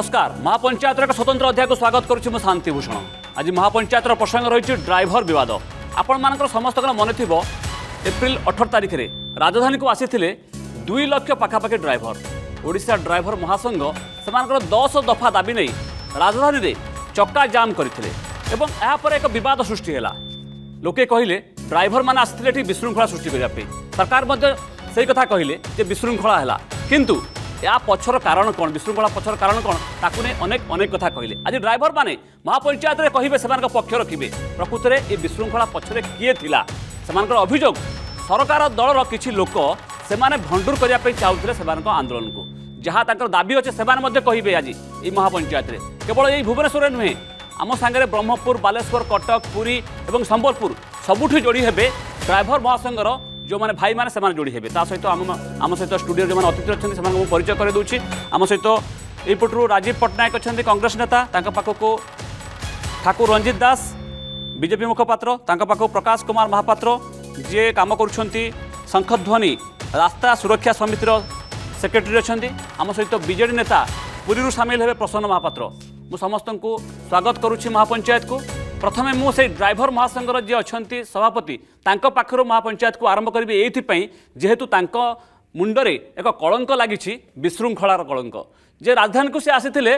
নমস্কার মহাপঞ্চায়েতর এক স্বতন্ত্র অধ্যায়কে স্বাগত করছি মু শান্তিভূষণ আজ মহাপঞ্চায়েতর প্রসঙ্গ রয়েছে ড্রাইভর বিবাদ ଆପଣମାନଙ୍କର ସମସ୍ତଙ୍କର ମନେ ଥିବ ଏପ୍ରିଲ ଅଠର ତାରିଖରେ ରାଜଧାନୀକୁ ଆସିଥିଲେ ଦୁଇ ଲକ୍ଷ ପାଖାପାଖି ଡ୍ରାଇଭର ଓଡ଼ିଶା ଡ୍ରାଇଭର ମହାସଂଘ ସେମାନଙ୍କର ଦଶ ଦଫା ଦାବି ନେଇ ରାଜଧାନୀରେ ଚକା ଜାମ୍ କରିଥିଲେ ଏବଂ ଏହାପରେ ଏକ ବିବାଦ ସୃଷ୍ଟି ହେଲା ଲୋକେ କହିଲେ ଡ୍ରାଇଭରମାନେ ଆସିଥିଲେ ଏଠି ବିଶୃଙ୍ଖଳା ସୃଷ୍ଟି କରିବା ପାଇଁ ସରକାର ମଧ୍ୟ ସେଇ କଥା କହିଲେ ଯେ ବିଶୃଙ୍ଖଳା ହେଲା କିନ୍ତୁ ଏହା ପଛର କାରଣ କଣ ବିଶୃଙ୍ଖଳା ପଛର କାରଣ କଣ ତାକୁ ନେଇ ଅନେକ ଅନେକ କଥା କହିଲେ ଆଜି ड्राइवर मैंने महापंचायत में कहे से पक्ष रखिए प्रकृत में ये विशृंखला पक्षर किए था से अभोग सरकार दलर किसी लोक से भंडूर करने चाहूले से आंदोलन को जहाँ दाबी अच्छे से कहे आज ये महापंचायत में केवल यही भुवनेश्वर नुहे आम सागर ब्रह्मपुर बालेश्वर कटक पुरी और संबलपुर सबुठ जोड़ी हे ड्राइवर ଯେଉଁମାନେ ଭାଇମାନେ ସେମାନେ ଯୋଡ଼ି ହେବେ ତା ସହିତ ଆମ ଆମ ସହିତ ଷ୍ଟୁଡ଼ିଓ ଯେଉଁମାନେ ଅତିଥି ଅଛନ୍ତି ସେମାନଙ୍କୁ ମୁଁ ପରିଚୟ କରାଇଦେଉଛି ଆମ ସହିତ ଏଇପଟରୁ ରାଜୀବ ପଟ୍ଟନାୟକ ଅଛନ୍ତି କଂଗ୍ରେସ ନେତା ତାଙ୍କ ପାଖକୁ ଠାକୁର ରଞ୍ଜିତ ଦାସ ବିଜେପି ମୁଖପାତ୍ର ତାଙ୍କ ପାଖକୁ ପ୍ରକାଶ କୁମାର ମହାପାତ୍ର ଯିଏ କାମ କରୁଛନ୍ତି ଶଙ୍ଖଧ୍ୱନି ରାସ୍ତା ସୁରକ୍ଷା ସମିତିର ସେକ୍ରେଟେରୀ ଅଛନ୍ତି ଆମ ସହିତ ବିଜେଡ଼ି ନେତା ପୁରୀରୁ ସାମିଲ ହେବେ ପ୍ରସନ୍ନ ମହାପାତ୍ର ମୁଁ ସମସ୍ତଙ୍କୁ ସ୍ୱାଗତ କରୁଛି ମହାପଞ୍ଚାୟତକୁ ପ୍ରଥମେ ମୁଁ ସେଇ ଡ୍ରାଇଭର ମହାସଂଘର ଯିଏ ଅଛନ୍ତି ସଭାପତି ତାଙ୍କ ପାଖରୁ ମହାପଞ୍ଚାୟତକୁ ଆରମ୍ଭ କରିବି ଏଇଥିପାଇଁ ଯେହେତୁ ତାଙ୍କ ମୁଣ୍ଡରେ ଏକ କଳଙ୍କ ଲାଗିଛି ବିଶୃଙ୍ଖଳାର କଳଙ୍କ ଯେ ରାଜଧାନୀକୁ ସେ ଆସିଥିଲେ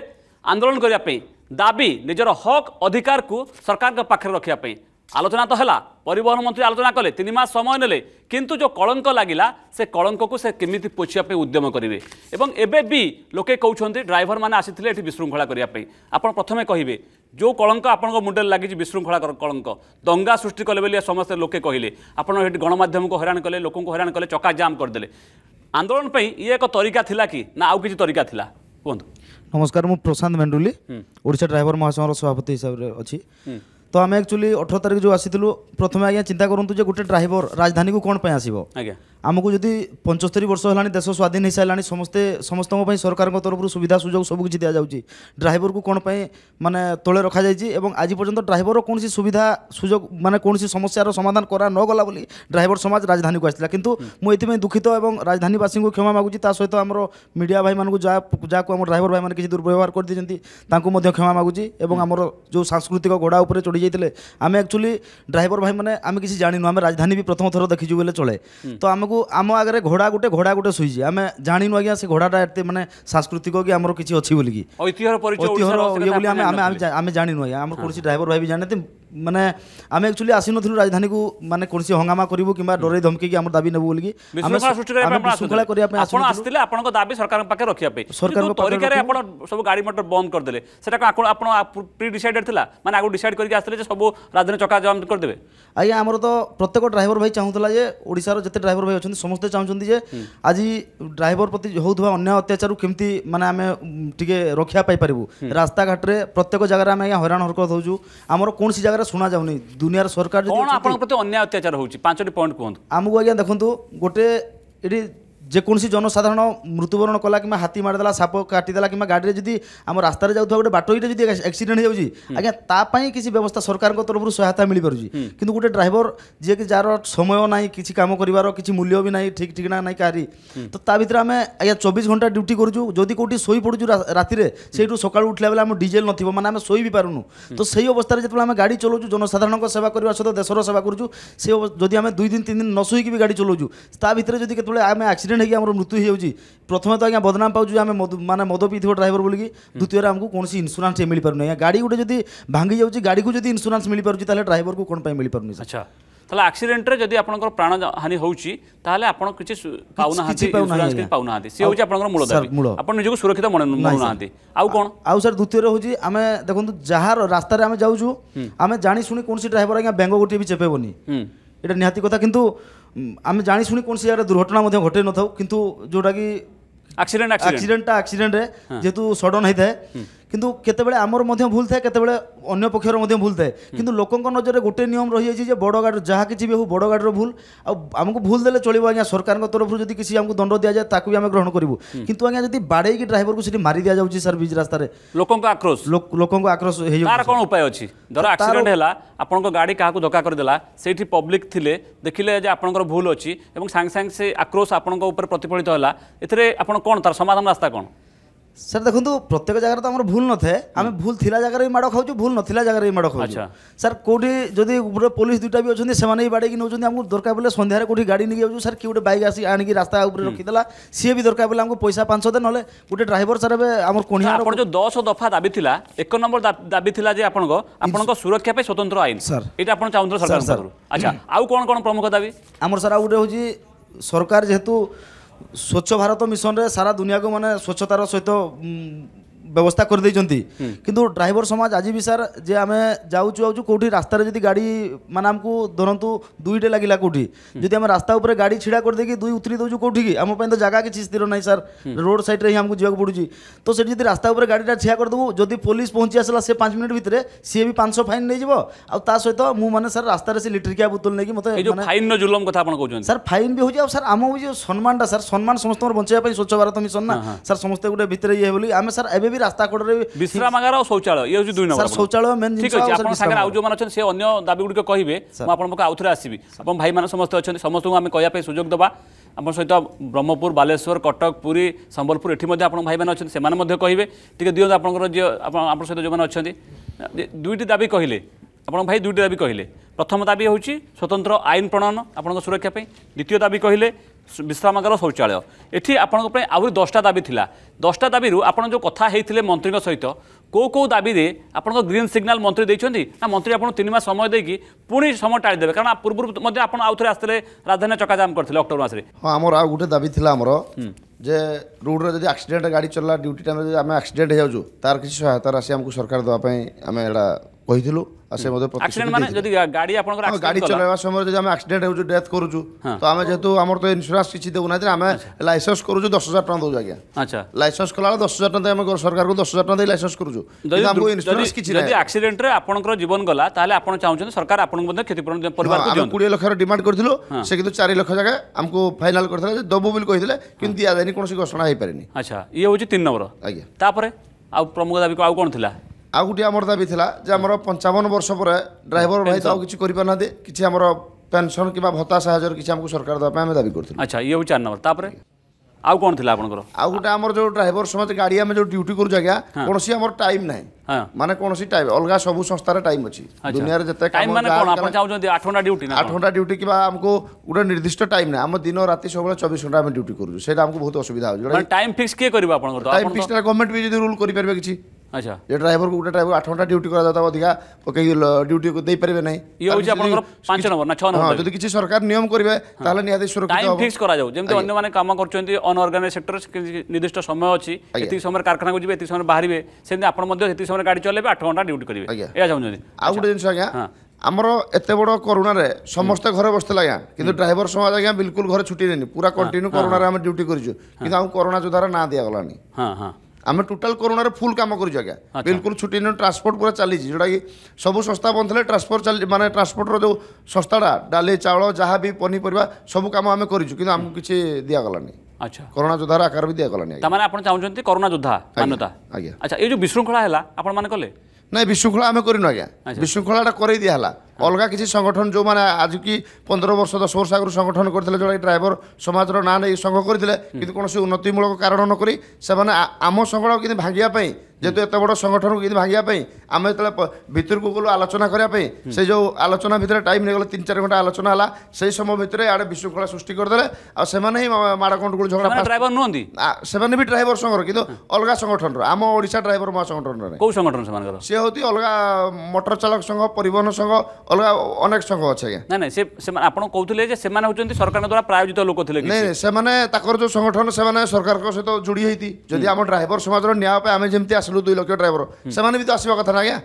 ଆନ୍ଦୋଳନ କରିବା ପାଇଁ ଦାବି ନିଜର ହକ୍ ଅଧିକାରକୁ ସରକାରଙ୍କ ପାଖରେ ରଖିବା ପାଇଁ আলোচনা তো হল পরিবহন মন্ত্রী আলোচনা কলে তিন মাস সময় নেলে কিন্তু যে কলঙ্ক লাগিলা সে কলঙ্কু সে কমিটি পোছিয়া উদ্যম করবে এবং এবে বি লোকে কৌন ড্রাইভর মানে আসিলে এটি বিশৃঙ্খলা করা আপনার প্রথমে কহবে যে কলঙ্ক আপনার মুন্ডে লাগিছে বিশৃঙ্খলা কলঙ্ক দঙ্গা সৃষ্টি কলে বলে সমস্ত লোকে কহিলে আপনার এটি গণমাধ্যমকে হইরা কলে লোক হইরা কলে চকা জাম করেদেলে আন্দোলন পাই ইয়ে এক তরিকা লা কি না আউ কিছু তরিকা লা কুহ নমস্কার মু প্রশান্ত মেন্ডুলি ওড়িশা ড্রাইভর মহাসংঘর সভাপতি হিসাবে অছি তো আমি একচুয়ালি অঠর তারিখ যে আসিলু প্রথমে আজ্ঞা চিন্তা করতু যে গোটে ড্রাইভর রাজধানী কু কোণ পাই আসব আজ্ঞা ଆମକୁ ଯଦି ପଞ୍ଚସ୍ତରୀ ବର୍ଷ ହେଲାଣି ଦେଶ ସ୍ୱାଧୀନ ହୋଇସାରିଲାଣି ସମସ୍ତେ ସମସ୍ତଙ୍କ ପାଇଁ ସରକାରଙ୍କ ତରଫରୁ ସୁବିଧା ସୁଯୋଗ ସବୁ କିଛି ଦିଆଯାଉଛି ଡ୍ରାଇଭରକୁ କ'ଣ ପାଇଁ ମାନେ ତଳେ ରଖାଯାଇଛି ଏବଂ ଆଜି ପର୍ଯ୍ୟନ୍ତ ଡ୍ରାଇଭରର କୌଣସି ସୁବିଧା ସୁଯୋଗ ମାନେ କୌଣସି ସମସ୍ୟାର ସମାଧାନ କରା ନଗଲା ବୋଲି ଡ୍ରାଇଭର ସମାଜ ରାଜଧାନୀକୁ ଆସିଥିଲା କିନ୍ତୁ ମୁଁ ଏଥିପାଇଁ ଦୁଃଖିତ ଏବଂ ରାଜଧାନୀବାସୀଙ୍କୁ କ୍ଷମା ମାଗୁଛି ତା ସହିତ ଆମର ମିଡ଼ିଆ ଭାଇମାନଙ୍କୁ ଯାହା ଯାହାକୁ ଆମ ଡ୍ରାଇଭର ଭାଇମାନେ କିଛି ଦୁର୍ବ୍ୟବହାର କରିଦେଇଛନ୍ତି ତାଙ୍କୁ ମଧ୍ୟ କ୍ଷମା ମାଗୁଛି ଏବଂ ଆମର ଯେଉଁ ସାଂସ୍କୃତିକ ଘୋଡ଼ା ଉପରେ ଚଢ଼ି ଯାଇଥିଲେ ଆମେ ଆକ୍ଚୁଆଲି ଡ୍ରାଇଭର ଭାଇମାନେ ଆମେ କିଛି ଜାଣିନୁ ଆମେ ରାଜଧାନୀ ବି ପ୍ରଥମ ଥର ଦେଖିଛୁ ବୋଲେ ଚଳେ ତ ଆମକୁ ଆମକୁ ଆମ ଆଗରେ ଘୋଡ଼ା ଗୋଟେ ଘୋଡ଼ା ଗୋଟେ ଶୋଇଛି ଆମେ ଜାଣିନୁ ଆଜ୍ଞା ସେ ଘୋଡ଼ାଟା ଏତେ ମାନେ ସାଂସ୍କୃତିକ କି ଆମର କିଛି ଅଛି ବୋଲିକି ଐତିହ୍ୟର ଇଏ ବୋଲି ଆମେ ଆମେ ଜାଣିନୁ ଆଜ୍ଞା ଆମର କୌଣସି ଡ୍ରାଇଭର ଭାଇ ବି ଜାଣିନାହାନ୍ତି ମାନେ ଆମେ ଆକ୍ଚୁଆଲି ଆସିନଥିଲୁ ରାଜଧାନୀକୁ ମାନେ କୌଣସି ହଙ୍ଗାମା କରିବୁ କିମ୍ବା ଡରେଇ ଧମକେଇକି ଆମର ଦାବି ନେବୁ ବୋଲିକି ଶୃଙ୍ଖଳା କରିବା ପାଇଁ ଆପଣ ଆସିଥିଲେ ଆପଣଙ୍କ ଦାବି ସରକାରଙ୍କ ପାଖରେ ରଖିବା ପାଇଁ ସରକାରଙ୍କ ତରିକାରେ ଆପଣ ସବୁ ଗାଡ଼ି ମଟର ବନ୍ଦ କରିଦେଲେ ସେଟା କ'ଣ ଆପଣ ପ୍ରି ଡିସାଇଡେଡ୍ ଥିଲା ମାନେ ଆଗକୁ ଡିସାଇଡ୍ କରିକି ଆସିଥିଲେ ଯେ ସବୁ ରାଜଧାନୀ ଚକା ଜାମ୍ କରିଦେବେ ଆଜ୍ଞା ଆମର ତ ପ୍ରତ୍ୟେକ ଡ୍ରାଇଭର ଭାଇ ଚାହୁଁଥିଲା ଯେ ଓଡ଼ିଶାର ଯେତେ ଡ୍ରାଇଭର ଭାଇ ଚାହୁଁଛନ୍ତି ସମସ୍ତେ ଚାହୁଁଛନ୍ତି ଯେ ଆଜି ଡ୍ରାଇଭର ପ୍ରତି ହେଉଥିବା ଅନ୍ୟାୟ ଅତ୍ୟାଚାରରୁ କେମିତି ମାନେ ଆମେ ଟିକେ ରକ୍ଷା ପାଇପାରିବୁ ରାସ୍ତାଘାଟରେ ପ୍ରତ୍ୟେକ ଜାଗାରେ ଆମେ ଆଜ୍ଞା ହଇରାଣ ହରକତ ହେଉଛୁ ଆମର କୌଣସି ଜାଗାରେ ଶୁଣାଯାଉନି ଦୁନିଆର ସରକାର ଆପଣଙ୍କ ପ୍ରତି ଅନ୍ୟାୟ ଅତ୍ୟାଚାର ହେଉଛି ପାଞ୍ଚଟି ପଏଣ୍ଟ କୁହନ୍ତୁ ଆମକୁ ଆଜ୍ଞା ଦେଖନ୍ତୁ ଗୋଟେ ଏଠି যেকোনসি জনসাধারণ মৃত্যুবরণ কলা কিংবা হাতি মারিদেলা সাপ কাটিদেলা কিংবা গাড়ি যদি আমার রাস্তায় যাওয়া গোটে বাটইরে যদি আক্সিডেন্ট হয়ে যাচ্ছে আজ্ঞা তাপাই কিছু ব্যবস্থা সরকার তরফ সহায়তা মিলিপারুছি কিন্তু গোটে ড্রাইভর যে কি যার সময় নাই কিছু কাম করবার কিছু মূল্য বি নাই ঠিক ঠিকনা নাই কারি তো তা ভিতরে আমি আজ্ঞা চব্বিশ ঘন্টা ডিউটি করছু যদি কোটি শই পড়ছু রাতে সেইটু সকাল উঠলা বেলা আমার ডিজেল নথিব মানে আমি শই বি পারুনু তো সেই অবস্থায় যেত আমি গাড়ি চলাউছু জনসাধারণ সেবা করার সহ দেশের সেবা করছু সে যদি আমি দুই দিন তিন দিন ন শুইকি গাড়ি চলাউছু তা ভিতরে যদি কেতবে আমি আক্সিডেন্ট ଆକ୍ସିଡେଣ୍ଟ ହେଇକି ଆମର ମୃତ୍ୟୁ ହେଇଯାଉଛି ପ୍ରଥମେ ତ ଆଜ୍ଞା ବଦନାମ ପାଉଛୁ ଆମେ ମାନେ ମଦ ପିଇଥିବ ଡ୍ରାଇଭର ବୋଲିକି ଦ୍ୱିତୀୟରେ ଆମକୁ କୌଣସି ଇନ୍ସୁରାନ୍ସ ମିଳିପାରୁନି ଆଜ୍ଞା ଗାଡ଼ି ଗୋଟେ ଯଦି ଭାଙ୍ଗି ଯାଉଛି ଗାଡ଼ିକୁ ଯଦି ଇନ୍ସୁରାନ୍ସ ମିଳିପାରୁଛି ତାହେଲେ ଡ୍ରାଇଭରକୁ କ'ଣ ପାଇଁ ମିଳିପାରୁନି ଆଚ୍ଛା ତାହେଲେ ଆକ୍ସିଡେଣ୍ଟରେ ଯଦି ଆପଣଙ୍କର ପ୍ରାଣହାନି ହେଉଛି ତାହେଲେ ଆପଣ କିଛି ପାଉନାହାନ୍ତି ଇନ୍ସୁରାନ୍ସ ପାଉନାହାନ୍ତି ସେ ହେଉଛି ଆପଣଙ୍କର ମୂଳ ମୂଳ ଆପଣ ନିଜକୁ ସୁରକ୍ଷିତ ମନାଉନାହାନ୍ତି ଆଉ କ'ଣ ଆଉ ସାର୍ ଦ୍ୱିତୀୟରେ ହେଉଛି ଆମେ ଦେଖନ୍ତୁ ଯାହାର ରାସ୍ତାରେ ଆମେ ଯାଉଛୁ ଆମେ ଜାଣି ଶୁଣି କୌଣସି ଡ୍ରାଇଭର ଆଜ୍ଞା ବେଙ୍ଗ ଗୋଟିଏ ବି ଚେପେଇବନି ଏଇଟା ନିହାତି କଥା କିନ୍ତୁ आम जाशुणी कौन सी जगह दुर्घटना घटे न था कि जोटा कि आक्सीडेट आक्सीडेटा आक्सीडेट जेहेतु सडन होता है কিন্তু কেতবে আমার মধ্যে ভুল থাকে কেতবে অন্য পক্ষের মধ্যে ভুল থাকে কিন্তু লোকঙ্ক নজরে গোটে নিয়ম রয়েছে যে বড় গাড়ি যা কিছু বি হোক বড় গাড়ির ভুল আমাকে ভুল দেলে চলবে আজ্ঞা সরকার তরফ যদি কিছু আমাকে দণ্ড দিয়া যায় তাকে আমি গ্রহণ করবু কিন্তু আজ্ঞা যদি বাড়াইকি ড্রাইভর সেটি মারি দিয়া যাচ্ছে স্যার বিজ রাস্তায় লোক আক্রোশ লোক আক্রোশ হয়ে যাবে কোন উপায় অছি ধর আক্সিডেন্ট হল আপনার গাড়ি কাহকু করে দেলা সেইটি পব্লিক লে দেখলে যে আপনার ভুল অছি এবং সাংে সাংে সে আক্রোশ আপনার উপরে প্রতিফলিত হল এতে আপনার কোণ তার সমাধান রাস্তা কোণ ସାର୍ ଦେଖନ୍ତୁ ପ୍ରତ୍ୟେକ ଜାଗାରେ ତ ଆମର ଭୁଲ ନଥାଏ ଆମେ ଭୁଲ ଥିଲା ଜାଗାରେ ବି ମାଡ଼ ଖାଉଛୁ ଭୁଲ ନଥିଲା ଜାଗାରେ ବି ମାଡ଼ ଖାଉଛୁ ସାର୍ କେଉଁଠି ଯଦି ଗୋଟେ ପୋଲିସ ଦୁଇଟା ବି ଅଛନ୍ତି ସେମାନେ ବି ବାଡ଼େଇକି ନେଉଛନ୍ତି ଆମକୁ ଦରକାର ବେଳେ ସନ୍ଧ୍ୟାରେ କେଉଁଠି ଗାଡ଼ି ନେଇକି ଯାଉଛୁ ସାର୍ କିଏ ଗୋଟେ ବାଇକ୍ ଆସି ଆଣିକି ରାସ୍ତା ଉପରେ ରଖିଦେଲା ସିଏ ବି ଦରକାର ବେଳେ ଆମକୁ ପଇସା ପାଞ୍ଚ ଦେ ନହେଲେ ଗୋଟେ ଡ୍ରାଇଭର ସାର୍ ଏବେ ଆମର କୋଣିଆ ଆପଣ ଯେଉଁ ଦଶ ଦଫା ଦାବି ଥିଲା ଏକ ନମ୍ବର ଦାବି ଥିଲା ଯେ ଆପଣଙ୍କ ଆପଣଙ୍କ ସୁରକ୍ଷା ପାଇଁ ସ୍ୱତନ୍ତ୍ର ଆଇନ ସାର୍ ଏଇଟା ଆପଣ ଚାହୁଁଥିଲେ ସରକାର ଆଚ୍ଛା ଆଉ କ'ଣ କ'ଣ ପ୍ରମୁଖ ଦାବି ଆମର ସାର୍ ଆଉ ଗୋଟେ ହେଉଛି ସରକାର ଯେହେତୁ স্বচ্ছ ভারত মিশনরে সারা দুনিয়াকে মানে স্বচ্ছতার সহিত ব্যবস্থা করে দিয়েছেন কিন্তু ড্রাইভর সমাজ আজ বি স্যার যে আমি যাচ্ছু আছু কোটি রাস্তার যদি গাড়ি মানে আমি ধরতু দুইটে লাগিলা কোটি যদি আমি রাস্তা উপরে গাড়ি ছিড়া করে দিয়ে দুই উতরি দেছু কোটি কি আমি তো জায়গা কিছু স্থির নাই স্যার রোড সাইডে হি আমি যাওয়া পড়ুছি তো সেটি যদি রাস্তা উপরে গাড়িটা ঠিয়া করেদেবু যদি পুলিশ পৌঁছি আসলা সে পাঁচ মিনিট ভিতরে সি বি পাঁচশো ফাইন নিয়ে যাব তা সহ মু মানে স্যার রাস্তায় সে লিটরিকিয়া বোতল নেই মতো ফাইন জুলম কথা আপনার কৌন স্যার ফাইন বি হচ্ছে স্যার আমি যে সম্মানটা স্যার সম্মান সমস্ত বঞ্চাইবা স্বচ্ছ ভারত মিশন না স্যার সমস্ত গোটে ভিতরে ইয়ে বলি আমি স্যার এবে বি রাস্তা কড়রে বিশ্রামাগার আর শৌচালয় ইয়ে হচ্ছে দুই নম্বর শৌচালয় মেন ঠিক আছে আপনার সাগরে আউ যে মানে আছেন সে অন্য দাবি গুড়িকে কহিবে মু আপনার পাখে আউথরে আসিবি আপনার ভাই মানে সমস্ত অনেক সমস্ত আমি কয়া পাই সুযোগ দেবা আপনার সহ ব্রহ্মপুর বালেশ্বর কটক পুরী সম্বলপুর এটি মধ্যে আপনার ভাই মানে অনেক সে কহবে টিকি দিও আপনার যে আপনার সহ যে অনেক দুইটি দাবি কহিলে আপনার ভাই দুইটি দাবি কহিলে প্রথম দাবি হচ্ছে স্বতন্ত্র আইন প্রণয়ন আপনার সুরক্ষা দ্বিতীয় দাবি কহিলে বিশ্রামাଗାর শৌচাଳয় এটি আপনার আহরি দশটা দাবি লা দশটা দাবি আপনার যে কথা হয়েছিল মন্ত্রী সহিত কেউ কেউ দাবি আপনার গ্রিন সিগনাল মন্ত্রী দিয়েছেন না মন্ত্রী আপনার তিন মাস সময় দিয়ে পুঁ সময় টাড়ি দেবে কারণ পূর্ব আপনার আউথরে আসলে রাজধানী চকাজাম করে অক্টোবর মাসে হ্যাঁ আমার আউ গোটে দাবি লা আমার যে রোড্রে যদি আক্সিডেন্ট গাড়ি চলা ডিউটি টাইমে যদি আমি আক্সিডেন্ট হয়ে যাচ্ছু তার কিছু সহায়তা রাশি আমি সরকার দেওয়া আমি এটা କହିଥିଲୁ ଆଉ ସେ ମଧ୍ୟ ଗାଡ଼ି ଚଲାଇବା ସମୟରେ ଯଦି ଆମେ ଆକ୍ସିଡେଣ୍ଟ ହେଉଛୁ ଡେଥ୍ କରୁଛୁ ତ ଆମେ ଯେହେତୁ ଆମର ତ ଇନ୍ସୁରାନ୍ସ କିଛି ଦେଉନାହାନ୍ତି ଆମେ ଲାଇସେନ୍ସ କରୁଛୁ ଦଶ ହଜାର ଟଙ୍କା ଦେଉଛୁ ଆଜ୍ଞା ଲାଇସେନ୍ସ କଲାବେଳେ ଦଶ ହଜାର ଟଙ୍କା ଆମେ ସରକାରକୁ ଦଶ ହଜାର ଟଙ୍କା ଦେଇ ଲାଇସେନ୍ସ କରୁଛୁ ଆମକୁ ଇନ୍ସୁରାନ୍ସ କିଛି ଯଦି ଆକ୍ସିଡେଣ୍ଟରେ ଆପଣଙ୍କର ଜୀବନ ଗଲା ତାହେଲେ ଆପଣ ଚାହୁଁଛନ୍ତି ସରକାର ଆପଣଙ୍କୁ ମଧ୍ୟ କ୍ଷତିପୂରଣ ପରିବାର କୋଡ଼ିଏ ଲକ୍ଷର ଡିମାଣ୍ଡ କରିଥିଲୁ ସେ କିନ୍ତୁ ଚାରି ଲକ୍ଷ ଜାଗା ଆମକୁ ଫାଇନାଲ କରିଥିଲେ ଯେ ଦେବୁ ବୋଲି କହିଥିଲେ କିନ୍ତୁ ଦିଆଯାଇନି କୌଣସି ଘୋଷଣା ହେଇପାରିନି ଆଚ୍ଛା ଇଏ ହେଉଛି ତିନି ନମ୍ବର ଆଜ୍ଞା ତାପରେ ଆଉ ପ୍ରମୁଖ ଦାବି ଆଉ କ'ଣ ଥିଲା ଆଉ ଗୋଟିଏ ଆମର ଦାବି ଥିଲା ଯେ ଆମର ପଞ୍ଚାବନ ବର୍ଷ ପରେ ଡ୍ରାଇଭର ଭାଇ ତ ଆଉ କିଛି କରିପାରୁନାହାନ୍ତି କିଛି ଆମର ପେନ୍ସନ୍ କିମ୍ବା ଭତ୍ତା ସାହାଯ୍ୟରେ କିଛି ଆମକୁ ସରକାର ଦେବା ପାଇଁ ଆମେ ଦାବି କରିଥିଲୁ ଆଚ୍ଛା ଇଏ ହେଉଛି ଚାରି ନମ୍ବର ତାପରେ ଆଉ କ'ଣ ଥିଲା ଆପଣଙ୍କର ଆଉ ଗୋଟେ ଆମର ଯେଉଁ ଡ୍ରାଇଭର ସମାଜ ଗାଡ଼ି ଆମେ ଯେଉଁ ଡ୍ୟୁଟି କରୁଛୁ ଆଜ୍ଞା କୌଣସି ଆମର ଟାଇମ୍ ନାହିଁ ମାନେ କୌଣସି ଟାଇମ୍ ଅଲଗା ସବୁ ସଂସ୍ଥାରେ ଟାଇମ୍ ଅଛି ଦୁନିଆରେ ଯେତେ ଚାହୁଁଛନ୍ତି ଆଠ ଘଣ୍ଟା ଡ୍ୟୁଟି ଆଠ ଘଣ୍ଟା ଡ୍ୟୁଟି କିମ୍ବା ଆମକୁ ଗୋଟେ ନିର୍ଦ୍ଦିଷ୍ଟ ଟାଇମ୍ ନାହିଁ ଆମ ଦିନ ରାତି ସବୁବେଳେ ଚବିଶ ଘଣ୍ଟା ଆମେ ଡ୍ୟୁଟି କରୁଛୁ ସେଇଟା ଆମକୁ ବହୁତ ଅସୁବିଧା ହେଉଛି ଟାଇମ୍ ଫିକ୍ସ କିଏ କରିବ ଆପଣଙ୍କର ଟାଇମ୍ ଫିକ୍ସଟା ଗଭର୍ଣ୍ଣମେଣ୍ଟ ବି ଯଦି ରୁଲ୍ କରିପାରିବେ କିଛି ଆଚ୍ଛା ଏ ଡ୍ରାଇଭରକୁ ଗୋଟେ ଡ୍ରାଇଭର ଆଠ ଘଣ୍ଟା ଡ୍ୟୁଟି କରାଯାଉଥିବ ଅଧିକା ପକେଇକି ଡ୍ୟୁଟି ଦେଇପାରିବେ ନାହିଁ ଇଏ ହେଉଛି ଆପଣଙ୍କର ପାଞ୍ଚ ନମ୍ବର ନା ଛଅ ନମ୍ବର ଯଦି କିଛି ସରକାର ନିୟମ କରିବେ ତାହେଲେ ନିହାତି ସୁରକ୍ଷିତ ଫିକ୍ସ କରାଯାଉ ଯେମିତି ଅନ୍ୟମାନେ କାମ କରୁଛନ୍ତି ଅନଅର୍ଗାନାଇଜ ସେକ୍ଟର ନିର୍ଦ୍ଦିଷ୍ଟ ସମୟ ଅଛି ଏତିକି ସମୟରେ କାରଖାନାକୁ ଯିବେ ଏତିକି ସମୟରେ ବାହାରିବେ ସେମିତି ଆପଣ ମଧ୍ୟ ସେତିକି ସମୟରେ ଗାଡ଼ି ଚଲେଇବେ ଆଠ ଘଣ୍ଟା ଡ୍ୟୁଟି କରିବେ ଏହା ଚାହୁଁଛନ୍ତି ଆଉ ଗୋଟେ ଜିନିଷ ଆଜ୍ଞା ଆମର ଏତେ ବଡ଼ କରୋନାରେ ସମସ୍ତେ ଘରେ ବସିଥିଲେ ଆଜ୍ଞା କିନ୍ତୁ ଡ୍ରାଇଭର ସମାଜ ଆଜ୍ଞା ବିଲକୁଲ ଘରେ ଛୁଟି ନେଇନି ପୁରା କଣ୍ଟିନ୍ୟୁ କରୋନାରେ ଆମେ ଡ୍ୟୁଟି କରିଛୁ କିନ୍ତୁ ଆମକୁ କରୋନା ଯୋଦ୍ଧାର ନାଁ ଦିଆଗଲାନି ହଁ ହଁ आम टोटाल कोरोना फुल कम कर बिल्कुल छुट्टी नहीं ट्रांसपोर्ट पूरा चली जोटा कि सब संस्था बंद थे ट्रांसपोर्ट चल मानने ट्रांसपोर्टर जो संस्थाटा डाली चाउल जहाँ भी पनीपरिया सब कम आम करमको किसी दिगलानी আচ্ছা করোনা যোদ্ধার আকার বি দিয়া গলানি তার মানে আপনি চাহুছেন করোনা যোদ্ধা মান্যতা আচ্ছা এই যে বিশৃঙ্খলা হেলা আপন মানে কলে ନାଇଁ ବିଶୃଙ୍ଖଳା ଆମେ କରିନୁ ଆଜ୍ଞା ବିଶୃଙ୍ଖଳାଟା କରାଇ ଦିଆହେଲା ଅଲଗା କିଛି ସଂଗଠନ ଯେଉଁମାନେ ଆଜିକି ପନ୍ଦର ବର୍ଷ ଦଶ ବର୍ଷ ଆଗରୁ ସଂଗଠନ କରିଥିଲେ ଯେଉଁଟାକି ଡ୍ରାଇଭର ସମାଜର ନାଁ ନେଇ ସଂଘ କରିଥିଲେ କିନ୍ତୁ କୌଣସି ଉନ୍ନତିମୂଳକ କାରଣ ନ କରି ସେମାନେ ଆମ ସଂଘଟାକୁ କିନ୍ତୁ ଭାଙ୍ଗିବା ପାଇଁ যেহেতু এত বড় সংগঠন কিন্তু ভাঙিয়া আমি যেত ভিতরক গলু আলোচনা করা সেই যে আলোচনা ভিতরে টাইম নিয়ে গেল তিন চার ঘন্টা আলোচনা হল সেই সময় ভিতরে ইয়াড়ে বিশৃঙ্খলা সৃষ্টি করেদেলে আসে হি মাড়কুণ্ডকুল ঝগড়া ড্রাইভর নুহ সে ড্রাইভর সঙ্গর কিন্তু অলগা সংগঠন আম ওড়শা ড্রাইভর মহাসংগঠনের কেউ সংগঠন সে হচ্ছে অলগা মটর চালক সংঘ পরিবহন সংঘ অলগা অনেক সংঘ আছে না না আপনার কৌলে যে সে হচ্ছেন সরকার দ্বারা প্রায়োজিত লোক লে সে তাঁর যে সংগঠন সে সরকার সহ যোড়ি হয়েছি যদি আমার ড্রাইভর সমাজের ন্যায় আমি যেমন আসলে আসলু দুই লক্ষ ড্রাইভর সেমানে বি তো আসবা কথা না আজ্ঞা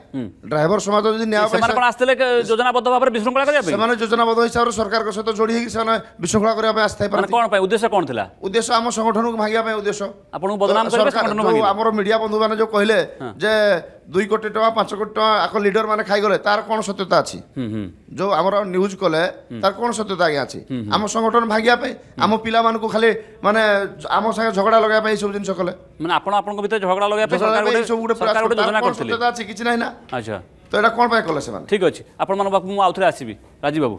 ড্রাইভর সমাজ যদি নেওয়া পাই সেমানে আসলে যোজনাবদ্ধ ভাবে বিশৃঙ্খলা করিয়া পাই সেমানে যোজনাবদ্ধ হিসাবে সরকারক সহিত যোড়ি হেকি সেমানে বিশৃঙ্খলা করিয়া পাই আসতে পারে কোন পাই উদ্দেশ্য কোন থিলা উদ্দেশ্য আম সংগঠনক ভাঙিয়া পাই উদ্দেশ্য আপনক বদনাম করিবে সংগঠন ভাঙিবে আমার মিডিয়া বন্ধু মানে যে কইলে যে ଦୁଇ କୋଟି ଟଙ୍କା ପାଞ୍ଚ କୋଟି ଟଙ୍କା ଆଙ୍କ ଲିଡର ମାନେ ଖାଇଗଲେ ତାର କ'ଣ ସତ୍ୟତା ଅଛି ଯୋଉ ଆମର ନ୍ୟୁଜ୍ କଲେ ତାର କ'ଣ ସତ୍ୟତା ଆଜ୍ଞା ଅଛି ଆମ ସଂଗଠନ ଭାଙ୍ଗିବା ପାଇଁ ଆମ ପିଲାମାନଙ୍କୁ ଖାଲି ମାନେ ଆମ ସାଙ୍ଗେ ଝଗଡ଼ା ଲଗାଇବା ପାଇଁ ଏସବୁ ଜିନିଷ କଲେ ମାନେ ଆପଣ ଆପଣଙ୍କ ଭିତରେ ଝଗଡ଼ା ଲଗାଇବା ପାଇଁ ସରକାର ଗୋଟେ ଯୋଜନା କରିଥିଲେ ସତ୍ୟତା ଅଛି କିଛି ନାହିଁ ନା ଆଚ୍ଛା ତ ଏଇଟା କ'ଣ ପାଇଁ କଲେ ସେମାନେ ଠିକ୍ ଅଛି ଆପଣମାନଙ୍କ ପାଖକୁ ମୁଁ ଆଉଥରେ ଆସିବି ରାଜୀବ ବାବୁ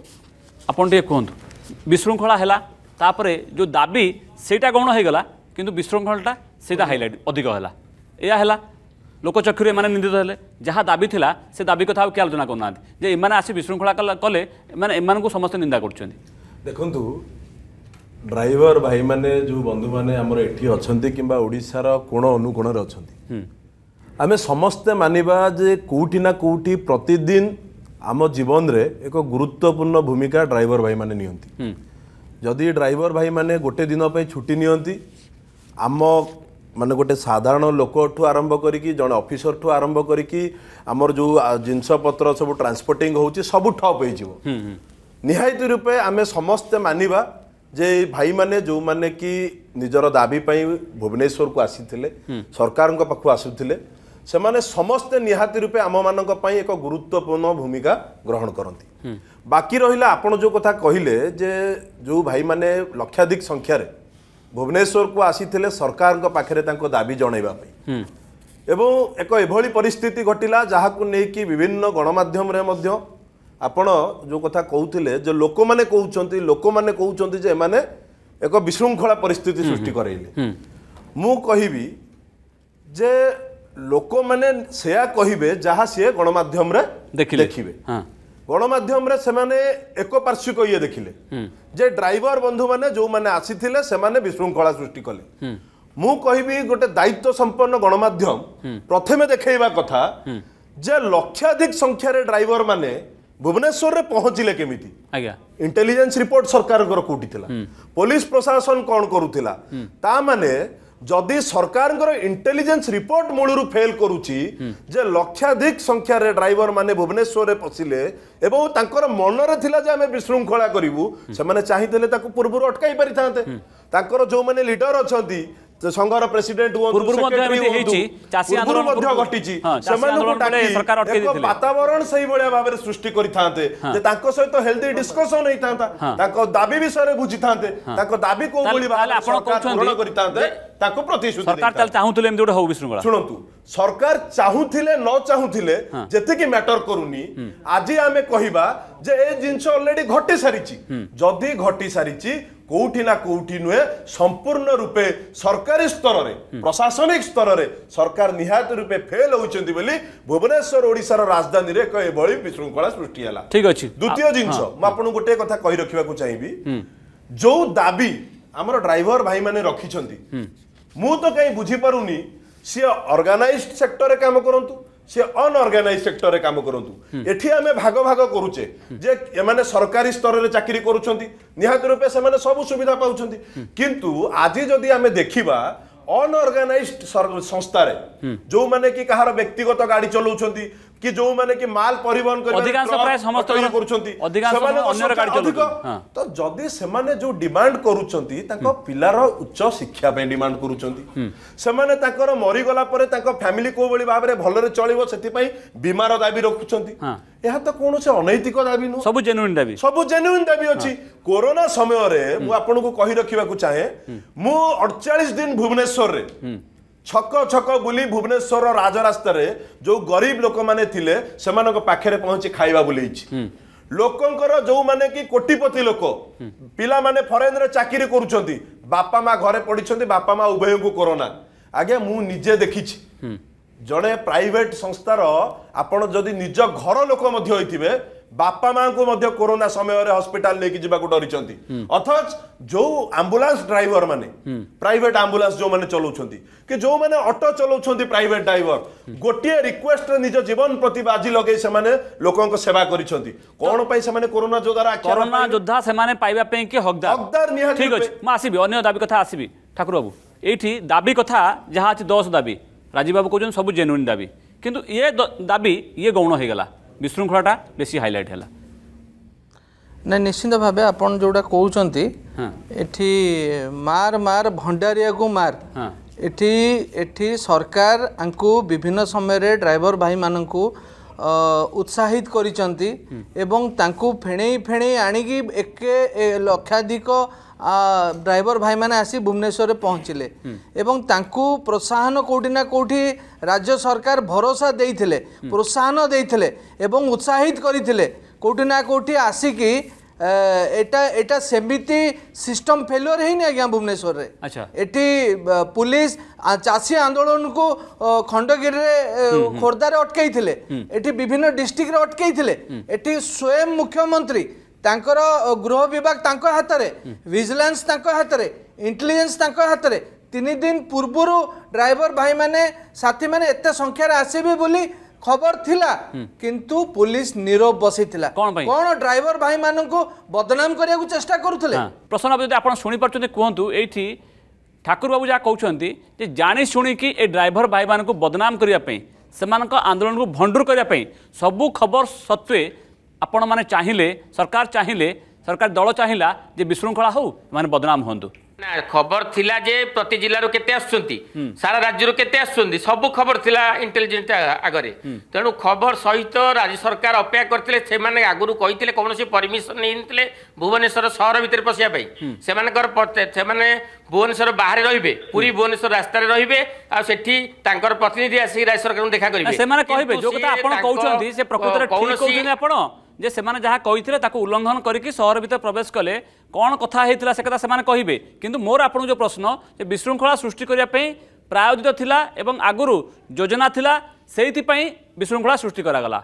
ଆପଣ ଟିକେ କୁହନ୍ତୁ ବିଶୃଙ୍ଖଳା ହେଲା ତାପରେ ଯେଉଁ ଦାବି ସେଇଟା ଗୌଣ ହେଇଗଲା କିନ୍ତୁ ବିଶୃଙ୍ଖଳାଟା ସେଇଟା ହାଇଲାଇଟ୍ ଅଧିକ ହେଲା ଏହା ହେଲା ଲୋକଚକ୍ଷୁରୁ ଏମାନେ ନିନ୍ଦିତ ହେଲେ ଯାହା ଦାବି ଥିଲା ସେ ଦାବି କଥା ଆଉ କିଏ ଆଲୋଚନା କରୁନାହାନ୍ତି ଯେ ଏମାନେ ଆସି ବିଶୃଙ୍ଖଳା କଲେ ଏମାନେ ଏମାନଙ୍କୁ ସମସ୍ତେ ନିନ୍ଦା କରୁଛନ୍ତି ଦେଖନ୍ତୁ ଡ୍ରାଇଭର ଭାଇମାନେ ଯେଉଁ ବନ୍ଧୁମାନେ ଆମର ଏଠି ଅଛନ୍ତି କିମ୍ବା ଓଡ଼ିଶାର କୋଣ ଅନୁକୋଣରେ ଅଛନ୍ତି ଆମେ ସମସ୍ତେ ମାନିବା ଯେ କେଉଁଠି ନା କେଉଁଠି ପ୍ରତିଦିନ ଆମ ଜୀବନରେ ଏକ ଗୁରୁତ୍ୱପୂର୍ଣ୍ଣ ଭୂମିକା ଡ୍ରାଇଭର ଭାଇମାନେ ନିଅନ୍ତି ଯଦି ଡ୍ରାଇଭର ଭାଇମାନେ ଗୋଟେ ଦିନ ପାଇଁ ଛୁଟି ନିଅନ୍ତି ଆମ ମାନେ ଗୋଟେ ସାଧାରଣ ଲୋକଠୁ ଆରମ୍ଭ କରିକି ଜଣେ ଅଫିସରଠୁ ଆରମ୍ଭ କରିକି ଆମର ଯେଉଁ ଜିନିଷପତ୍ର ସବୁ ଟ୍ରାନ୍ସପୋର୍ଟିଂ ହେଉଛି ସବୁ ଠପ୍ ହେଇଯିବ ନିହାତି ରୂପେ ଆମେ ସମସ୍ତେ ମାନିବା ଯେ ଭାଇମାନେ ଯେଉଁମାନେ କି ନିଜର ଦାବି ପାଇଁ ଭୁବନେଶ୍ୱରକୁ ଆସିଥିଲେ ସରକାରଙ୍କ ପାଖକୁ ଆସୁଥିଲେ ସେମାନେ ସମସ୍ତେ ନିହାତି ରୂପେ ଆମମାନଙ୍କ ପାଇଁ ଏକ ଗୁରୁତ୍ୱପୂର୍ଣ୍ଣ ଭୂମିକା ଗ୍ରହଣ କରନ୍ତି ବାକି ରହିଲା ଆପଣ ଯେଉଁ କଥା କହିଲେ ଯେ ଯେଉଁ ଭାଇମାନେ ଲକ୍ଷାଧିକ ସଂଖ୍ୟାରେ ଭୁବନେଶ୍ୱରକୁ ଆସିଥିଲେ ସରକାରଙ୍କ ପାଖରେ ତାଙ୍କ ଦାବି ଜଣାଇବା ପାଇଁ ଏବଂ ଏକ ଏଭଳି ପରିସ୍ଥିତି ଘଟିଲା ଯାହାକୁ ନେଇକି ବିଭିନ୍ନ ଗଣମାଧ୍ୟମରେ ମଧ୍ୟ ଆପଣ ଯେଉଁ କଥା କହୁଥିଲେ ଯେ ଲୋକମାନେ କହୁଛନ୍ତି ଲୋକମାନେ କହୁଛନ୍ତି ଯେ ଏମାନେ ଏକ ବିଶୃଙ୍ଖଳା ପରିସ୍ଥିତି ସୃଷ୍ଟି କରାଇଲେ ମୁଁ କହିବି ଯେ ଲୋକମାନେ ସେୟା କହିବେ ଯାହା ସିଏ ଗଣମାଧ୍ୟମରେ ଦେଖିବେ ଦେଖିବେ ଗଣମାଧ୍ୟମରେ ସେମାନେ ଏକପାର୍ଶ୍ୱିକ ଇଏ ଦେଖିଲେ ଯେ ଡ୍ରାଇଭର ବନ୍ଧୁମାନେ ଯେଉଁମାନେ ଆସିଥିଲେ ସେମାନେ ବିଶୃଙ୍ଖଳା ସୃଷ୍ଟି କଲେ ମୁଁ କହିବି ଗୋଟେ ଦାୟିତ୍ୱ ସମ୍ପନ୍ନ ଗଣମାଧ୍ୟମ ପ୍ରଥମେ ଦେଖେଇବା କଥା ଯେ ଲକ୍ଷାଧିକ ସଂଖ୍ୟାରେ ଡ୍ରାଇଭର ମାନେ ଭୁବନେଶ୍ୱରରେ ପହଞ୍ଚିଲେ କେମିତି ଆଜ୍ଞା ଇଣ୍ଟେଲିଜେନ୍ସ ରିପୋର୍ଟ ସରକାରଙ୍କର କୋଉଠି ଥିଲା ପୋଲିସ ପ୍ରଶାସନ କ'ଣ କରୁଥିଲା ତା ମାନେ ଯଦି ସରକାରଙ୍କର ଇଣ୍ଟେଲିଜେନ୍ସ ରିପୋର୍ଟ ମୂଳରୁ ଫେଲ୍ କରୁଛି ଯେ ଲକ୍ଷାଧିକ ସଂଖ୍ୟାରେ ଡ୍ରାଇଭର ମାନେ ଭୁବନେଶ୍ୱରରେ ପଶିଲେ ଏବଂ ତାଙ୍କର ମନରେ ଥିଲା ଯେ ଆମେ ବିଶୃଙ୍ଖଳା କରିବୁ ସେମାନେ ଚାହିଁଥିଲେ ତାକୁ ପୂର୍ବରୁ ଅଟକାଇ ପାରିଥାନ୍ତେ ତାଙ୍କର ଯେଉଁମାନେ ଲିଡର ଅଛନ୍ତି ସଂଘର ପ୍ରେସିଡେଣ୍ଟ ପୂର୍ବରୁ ମଧ୍ୟ ଘଟିଛି ସେମାନଙ୍କୁ ଏକ ବାତାବରଣ ସେଇଭଳିଆ ଭାବରେ ସୃଷ୍ଟି କରିଥାନ୍ତେ ଯେ ତାଙ୍କ ସହିତ ହେଲ୍ଦି ଡିସ୍କସନ ହେଇଥାନ୍ତା ତାଙ୍କ ଦାବି ବିଷୟରେ ବୁଝିଥାନ୍ତେ ତାଙ୍କ ଦାବି କୋଉ ଭଳି ଭାବରେ ପୂରଣ କରିଥାନ୍ତେ ତାଙ୍କୁ ପ୍ରତିଶ୍ରୁତି ସରକାର ଚାହୁଁଥିଲେ ଏମିତି ଗୋଟେ ହଉ ବିଷ୍ଣୁ ଶୁଣନ୍ତୁ ସରକାର ଚାହୁଁଥିଲେ ନ ଚାହୁଁଥିଲେ ଯେତିକି ମ୍ୟାଟର କରୁନି ଆଜି ଆମେ କହିବା ଯେ ଏ ଜିନିଷ ଅଲରେଡି ଘଟି ସାରିଛି ଯଦି ଘଟି ସାରିଛି କୋଉଠି ନା କୋଉଠି ନୁହେଁ ସମ୍ପୂର୍ଣ୍ଣ ରୂପେ ସରକାରୀ ସ୍ତରରେ ପ୍ରଶାସନିକ ସ୍ତରରେ ସରକାର ନିହାତି ରୂପେ ଫେଲ୍ ହେଉଛନ୍ତି ବୋଲି ଭୁବନେଶ୍ୱର ଓଡ଼ିଶାର ରାଜଧାନୀରେ ଏକ ଏଭଳି ବିଶୃଙ୍ଖଳା ସୃଷ୍ଟି ହେଲା ଠିକ୍ ଅଛି ଦ୍ୱିତୀୟ ଜିନିଷ ମୁଁ ଆପଣଙ୍କୁ ଗୋଟିଏ କଥା କହି ରଖିବାକୁ ଚାହିଁବି ଯୋଉ ଦାବି ଆମର ଡ୍ରାଇଭର ଭାଇମାନେ ରଖିଛନ୍ତି ମୁଁ ତ କାଇଁ ବୁଝିପାରୁନି ସିଏ ଅର୍ଗାନାଇଜ ସେକ୍ଟରରେ କାମ କରନ୍ତୁ সে অনঅর্গানাইজ সেক্টরে কাম করতু এটি আমি ভাগ ভাগ করুচে যে এমানে সরকারি স্তরের চাকরি করছেন নিহতি রূপে সে সব সুবিধা পাচ্ছেন কিন্তু আজি যদি আমি দেখিবা অনঅর্গানাইজড সংস্থার যে কি কাহার ব্যক্তিগত গাড়ি চলাউছেন କି ଯେଉଁମାନେ କି ମାଲ ପରିବହନ କରୁଛନ୍ତି ତ ଯଦି ସେମାନେ ଯୋଉ ଡିମାଣ୍ଡ କରୁଛନ୍ତି ତାଙ୍କ ପିଲାର ଉଚ୍ଚ ଶିକ୍ଷା ପାଇଁ ଡିମାଣ୍ଡ କରୁଛନ୍ତି ସେମାନେ ତାଙ୍କର ମରିଗଲା ପରେ ତାଙ୍କ ଫ୍ୟାମିଲି କୋଉଭଳି ଭାବରେ ଭଲରେ ଚଳିବ ସେଥିପାଇଁ ବୀମାର ଦାବି ରଖୁଛନ୍ତି ଏହା ତ କୌଣସି ଅନୈତିକ ଦାବି ନୁହଁ ସବୁ ଜେନୁଇନ୍ ଦାବି ସବୁ ଜେନୁଇନ୍ ଦାବି ଅଛି କୋରୋନା ସମୟରେ ମୁଁ ଆପଣଙ୍କୁ କହି ରଖିବାକୁ ଚାହେଁ ମୁଁ ଅଡଚାଳିଶ ଦିନ ଭୁବନେଶ୍ୱରରେ ছক ছক বুলি ভুবনেশ্বর রাজরাস্তার যে গরিব লোক মানে লে সে পাখে পৌঁছি খাইবা বুলেইছি ଲୋକଙ୍କର ଯେଉଁମାନେ କି କୋଟିପତି ଲୋକ ପିଲାମାନେ ଫରେନରେ ଚାକିରି କରୁଛନ୍ତି ବାପା ମା ଘରେ ପଡ଼ିଛନ୍ତି ବାପା ମା ଉଭୟଙ୍କୁ କରୋନା ଆଜ୍ଞା ମୁଁ ନିଜେ ଦେଖିଛି ଜଣେ ପ୍ରାଇଭେଟ୍ ସଂସ୍ଥାର ଆପଣ ଯଦି ନିଜ ଘର ଲୋକ ମଧ୍ୟ ହୋଇଥିବେ ବାପା ମାଆଙ୍କୁ ମଧ୍ୟ କୋରୋନା ସମୟରେ ହସ୍ପିଟାଲ ନେଇକି ଯିବାକୁ ଡରିଛନ୍ତି ଅଥଚ ଯୋଉ ଆମ୍ବୁଲାନ୍ସ ଡ୍ରାଇଭର ମାନେ ପ୍ରାଇଭେଟ ଆମ୍ବୁଲାନ୍ସ ଯୋଉମାନେ ଚଲାଉଛନ୍ତି କି ଯୋଉମାନେ ଅଟୋ ଚଲାଉଛନ୍ତି ପ୍ରାଇଭେଟ ଡ୍ରାଇଭର ଗୋଟିଏ ରିକ୍ୱେଷ୍ଟରେ ନିଜ ଜୀବନ ପ୍ରତି ବାଜି ଲଗେଇ ସେମାନେ ଲୋକଙ୍କ ସେବା କରିଛନ୍ତି କଣ ପାଇଁ ସେମାନେ କୋରୋନା ଯୋଦ୍ଧାର କରୋନା ଯୋଦ୍ଧା ସେମାନେ ପାଇବା ପାଇଁ କି ହକଦାର ହକଦାର ନିହାତି ଠିକ ଅଛି ମୁଁ ଆସିବି ଅନ୍ୟ ଦାବି କଥା ଆସିବି ଠାକୁର ବାବୁ ଏଇଠି ଦାବି କଥା ଯାହା ଅଛି ଦଶ ଦାବି ରାଜୀବ ବାବୁ କହୁଛନ୍ତି ସବୁ ଜେନୁଇନ୍ ଦାବି କିନ୍ତୁ ଇଏ ଦାବି ଇଏ ଗୌଣ ହେଇଗଲା বিশৃঙ্খলাটা বেশি হাইলাইট হল না নিশ্চিত ভাবে আপনার যেটা কৌন এটি মার মার ভণ্ডারিয়া মার এটি এটি সরকার আঙ্কু বিভিন্ন সময়ের ড্রাইভর ভাই মানুষ উৎসাহিত করেছেন এবং তাঁকু ফেণেই ফেণেই আনিকি একে লক্ষাধিক ড্রাইভর ভাইমানে আসি ভুবনেশ্বরে পৌঁছিলে এবং তাঁকু প্রোৎসাহন কোটি না কোটি রাজ্য সরকার ভরসা দেইথিলে প্রোৎসাহন দেইথিলে এবং উৎসাহিত করিথিলে কোটি না কোটি আসিকি এটা এটা সেমিতি সিস্টম ফেলিওর হয়নি আজ্ঞা ভুবনেশ্বরের এটি পুলিশ চাষী আন্দোলনকু খণ্ডগিরিরে খোর্ধারে অটকাইলে এটি বিভিন্ন ডিস্ট্রিক্টরে অটকাইলে এটি স্বয়ং মুখ্যমন্ত্রী ତାଙ୍କର ଗୃହ ବିଭାଗ ତାଙ୍କ ହାତରେ ଭିଜିଲାନ୍ସ ତାଙ୍କ ହାତରେ ଇଣ୍ଟେଲିଜେନ୍ସ ତାଙ୍କ ହାତରେ ତିନି ড্রাইভর ভাই মানে ଭାଇମାନେ মানে এত সংখ্যার আসবে বলে খবর লা কিন্তু পুলিশ নীরব বসিলা কোণ ড্রাইভর ভাই মানুষ বদনাম করা চেষ্টা করুলে প্রশ্ন যদি আপনার শুনেপারছেন কুহতু এইটি ঠাকুর বাবু যা কৌন যে জাণি শুণিকি এই ড্রাইভর ভাই মানুষ বদনাম করা সে আন্দোলন ভণ্ডুর করা সবু খবর সত্ত্বে ଆପଣମାନେ ଚାହିଁଲେ ସରକାର ଚାହିଁଲେ ସରକାର ଦଳ ଚାହିଁଲା ଯେ ବିଶୃଙ୍ଖଳା ହଉ ଏମାନେ ବଦନାମ ହୁଅନ୍ତୁ ନା ଖବର ଥିଲା ଯେ ପ୍ରତି ଜିଲ୍ଲାରୁ କେତେ ଆସୁଛନ୍ତି ସାରା ରାଜ୍ୟରୁ କେତେ ଆସୁଛନ୍ତି ସବୁ ଖବର ଥିଲା ଇଣ୍ଟେଲିଜେନ୍ସ ଆଗରେ ତେଣୁ ଖବର ସହିତ ରାଜ୍ୟ ସରକାର ଅପେକ୍ଷା କରିଥିଲେ ସେମାନେ ଆଗରୁ କହିଥିଲେ କୌଣସି ପରମିଶନ ନେଇନଥିଲେ ଭୁବନେଶ୍ୱର ସହର ଭିତରେ ପଶିବା ପାଇଁ ସେମାନଙ୍କର ସେମାନେ ଭୁବନେଶ୍ୱର ବାହାରେ ରହିବେ ପୁରୀ ଭୁବନେଶ୍ୱର ରାସ୍ତାରେ ରହିବେ ଆଉ ସେଠି ତାଙ୍କର ପ୍ରତିନିଧି ଆସିକି ରାଜ୍ୟ ସରକାରଙ୍କୁ ଦେଖା କରିବେ ସେମାନେ କହିବେ ଯୋଉ କଥା ଆପଣ କହୁଛନ୍ତି ସେ ପ୍ରକୃତରେ କୌଣସି ଆପଣ ଯେ ସେମାନେ ଯାହା କହିଥିଲେ ତାକୁ ଉଲ୍ଲଙ୍ଘନ କରିକି ସହର ଭିତରେ ପ୍ରବେଶ କଲେ କ'ଣ କଥା ହେଇଥିଲା ସେ କଥା ସେମାନେ କହିବେ କିନ୍ତୁ ମୋର ଆପଣଙ୍କୁ ଯେଉଁ ପ୍ରଶ୍ନ ଯେ ବିଶୃଙ୍ଖଳା ସୃଷ୍ଟି କରିବା ପାଇଁ ପ୍ରାୟୋଜିତ ଥିଲା ଏବଂ ଆଗରୁ ଯୋଜନା ଥିଲା ସେଇଥିପାଇଁ ବିଶୃଙ୍ଖଳା ସୃଷ୍ଟି କରାଗଲା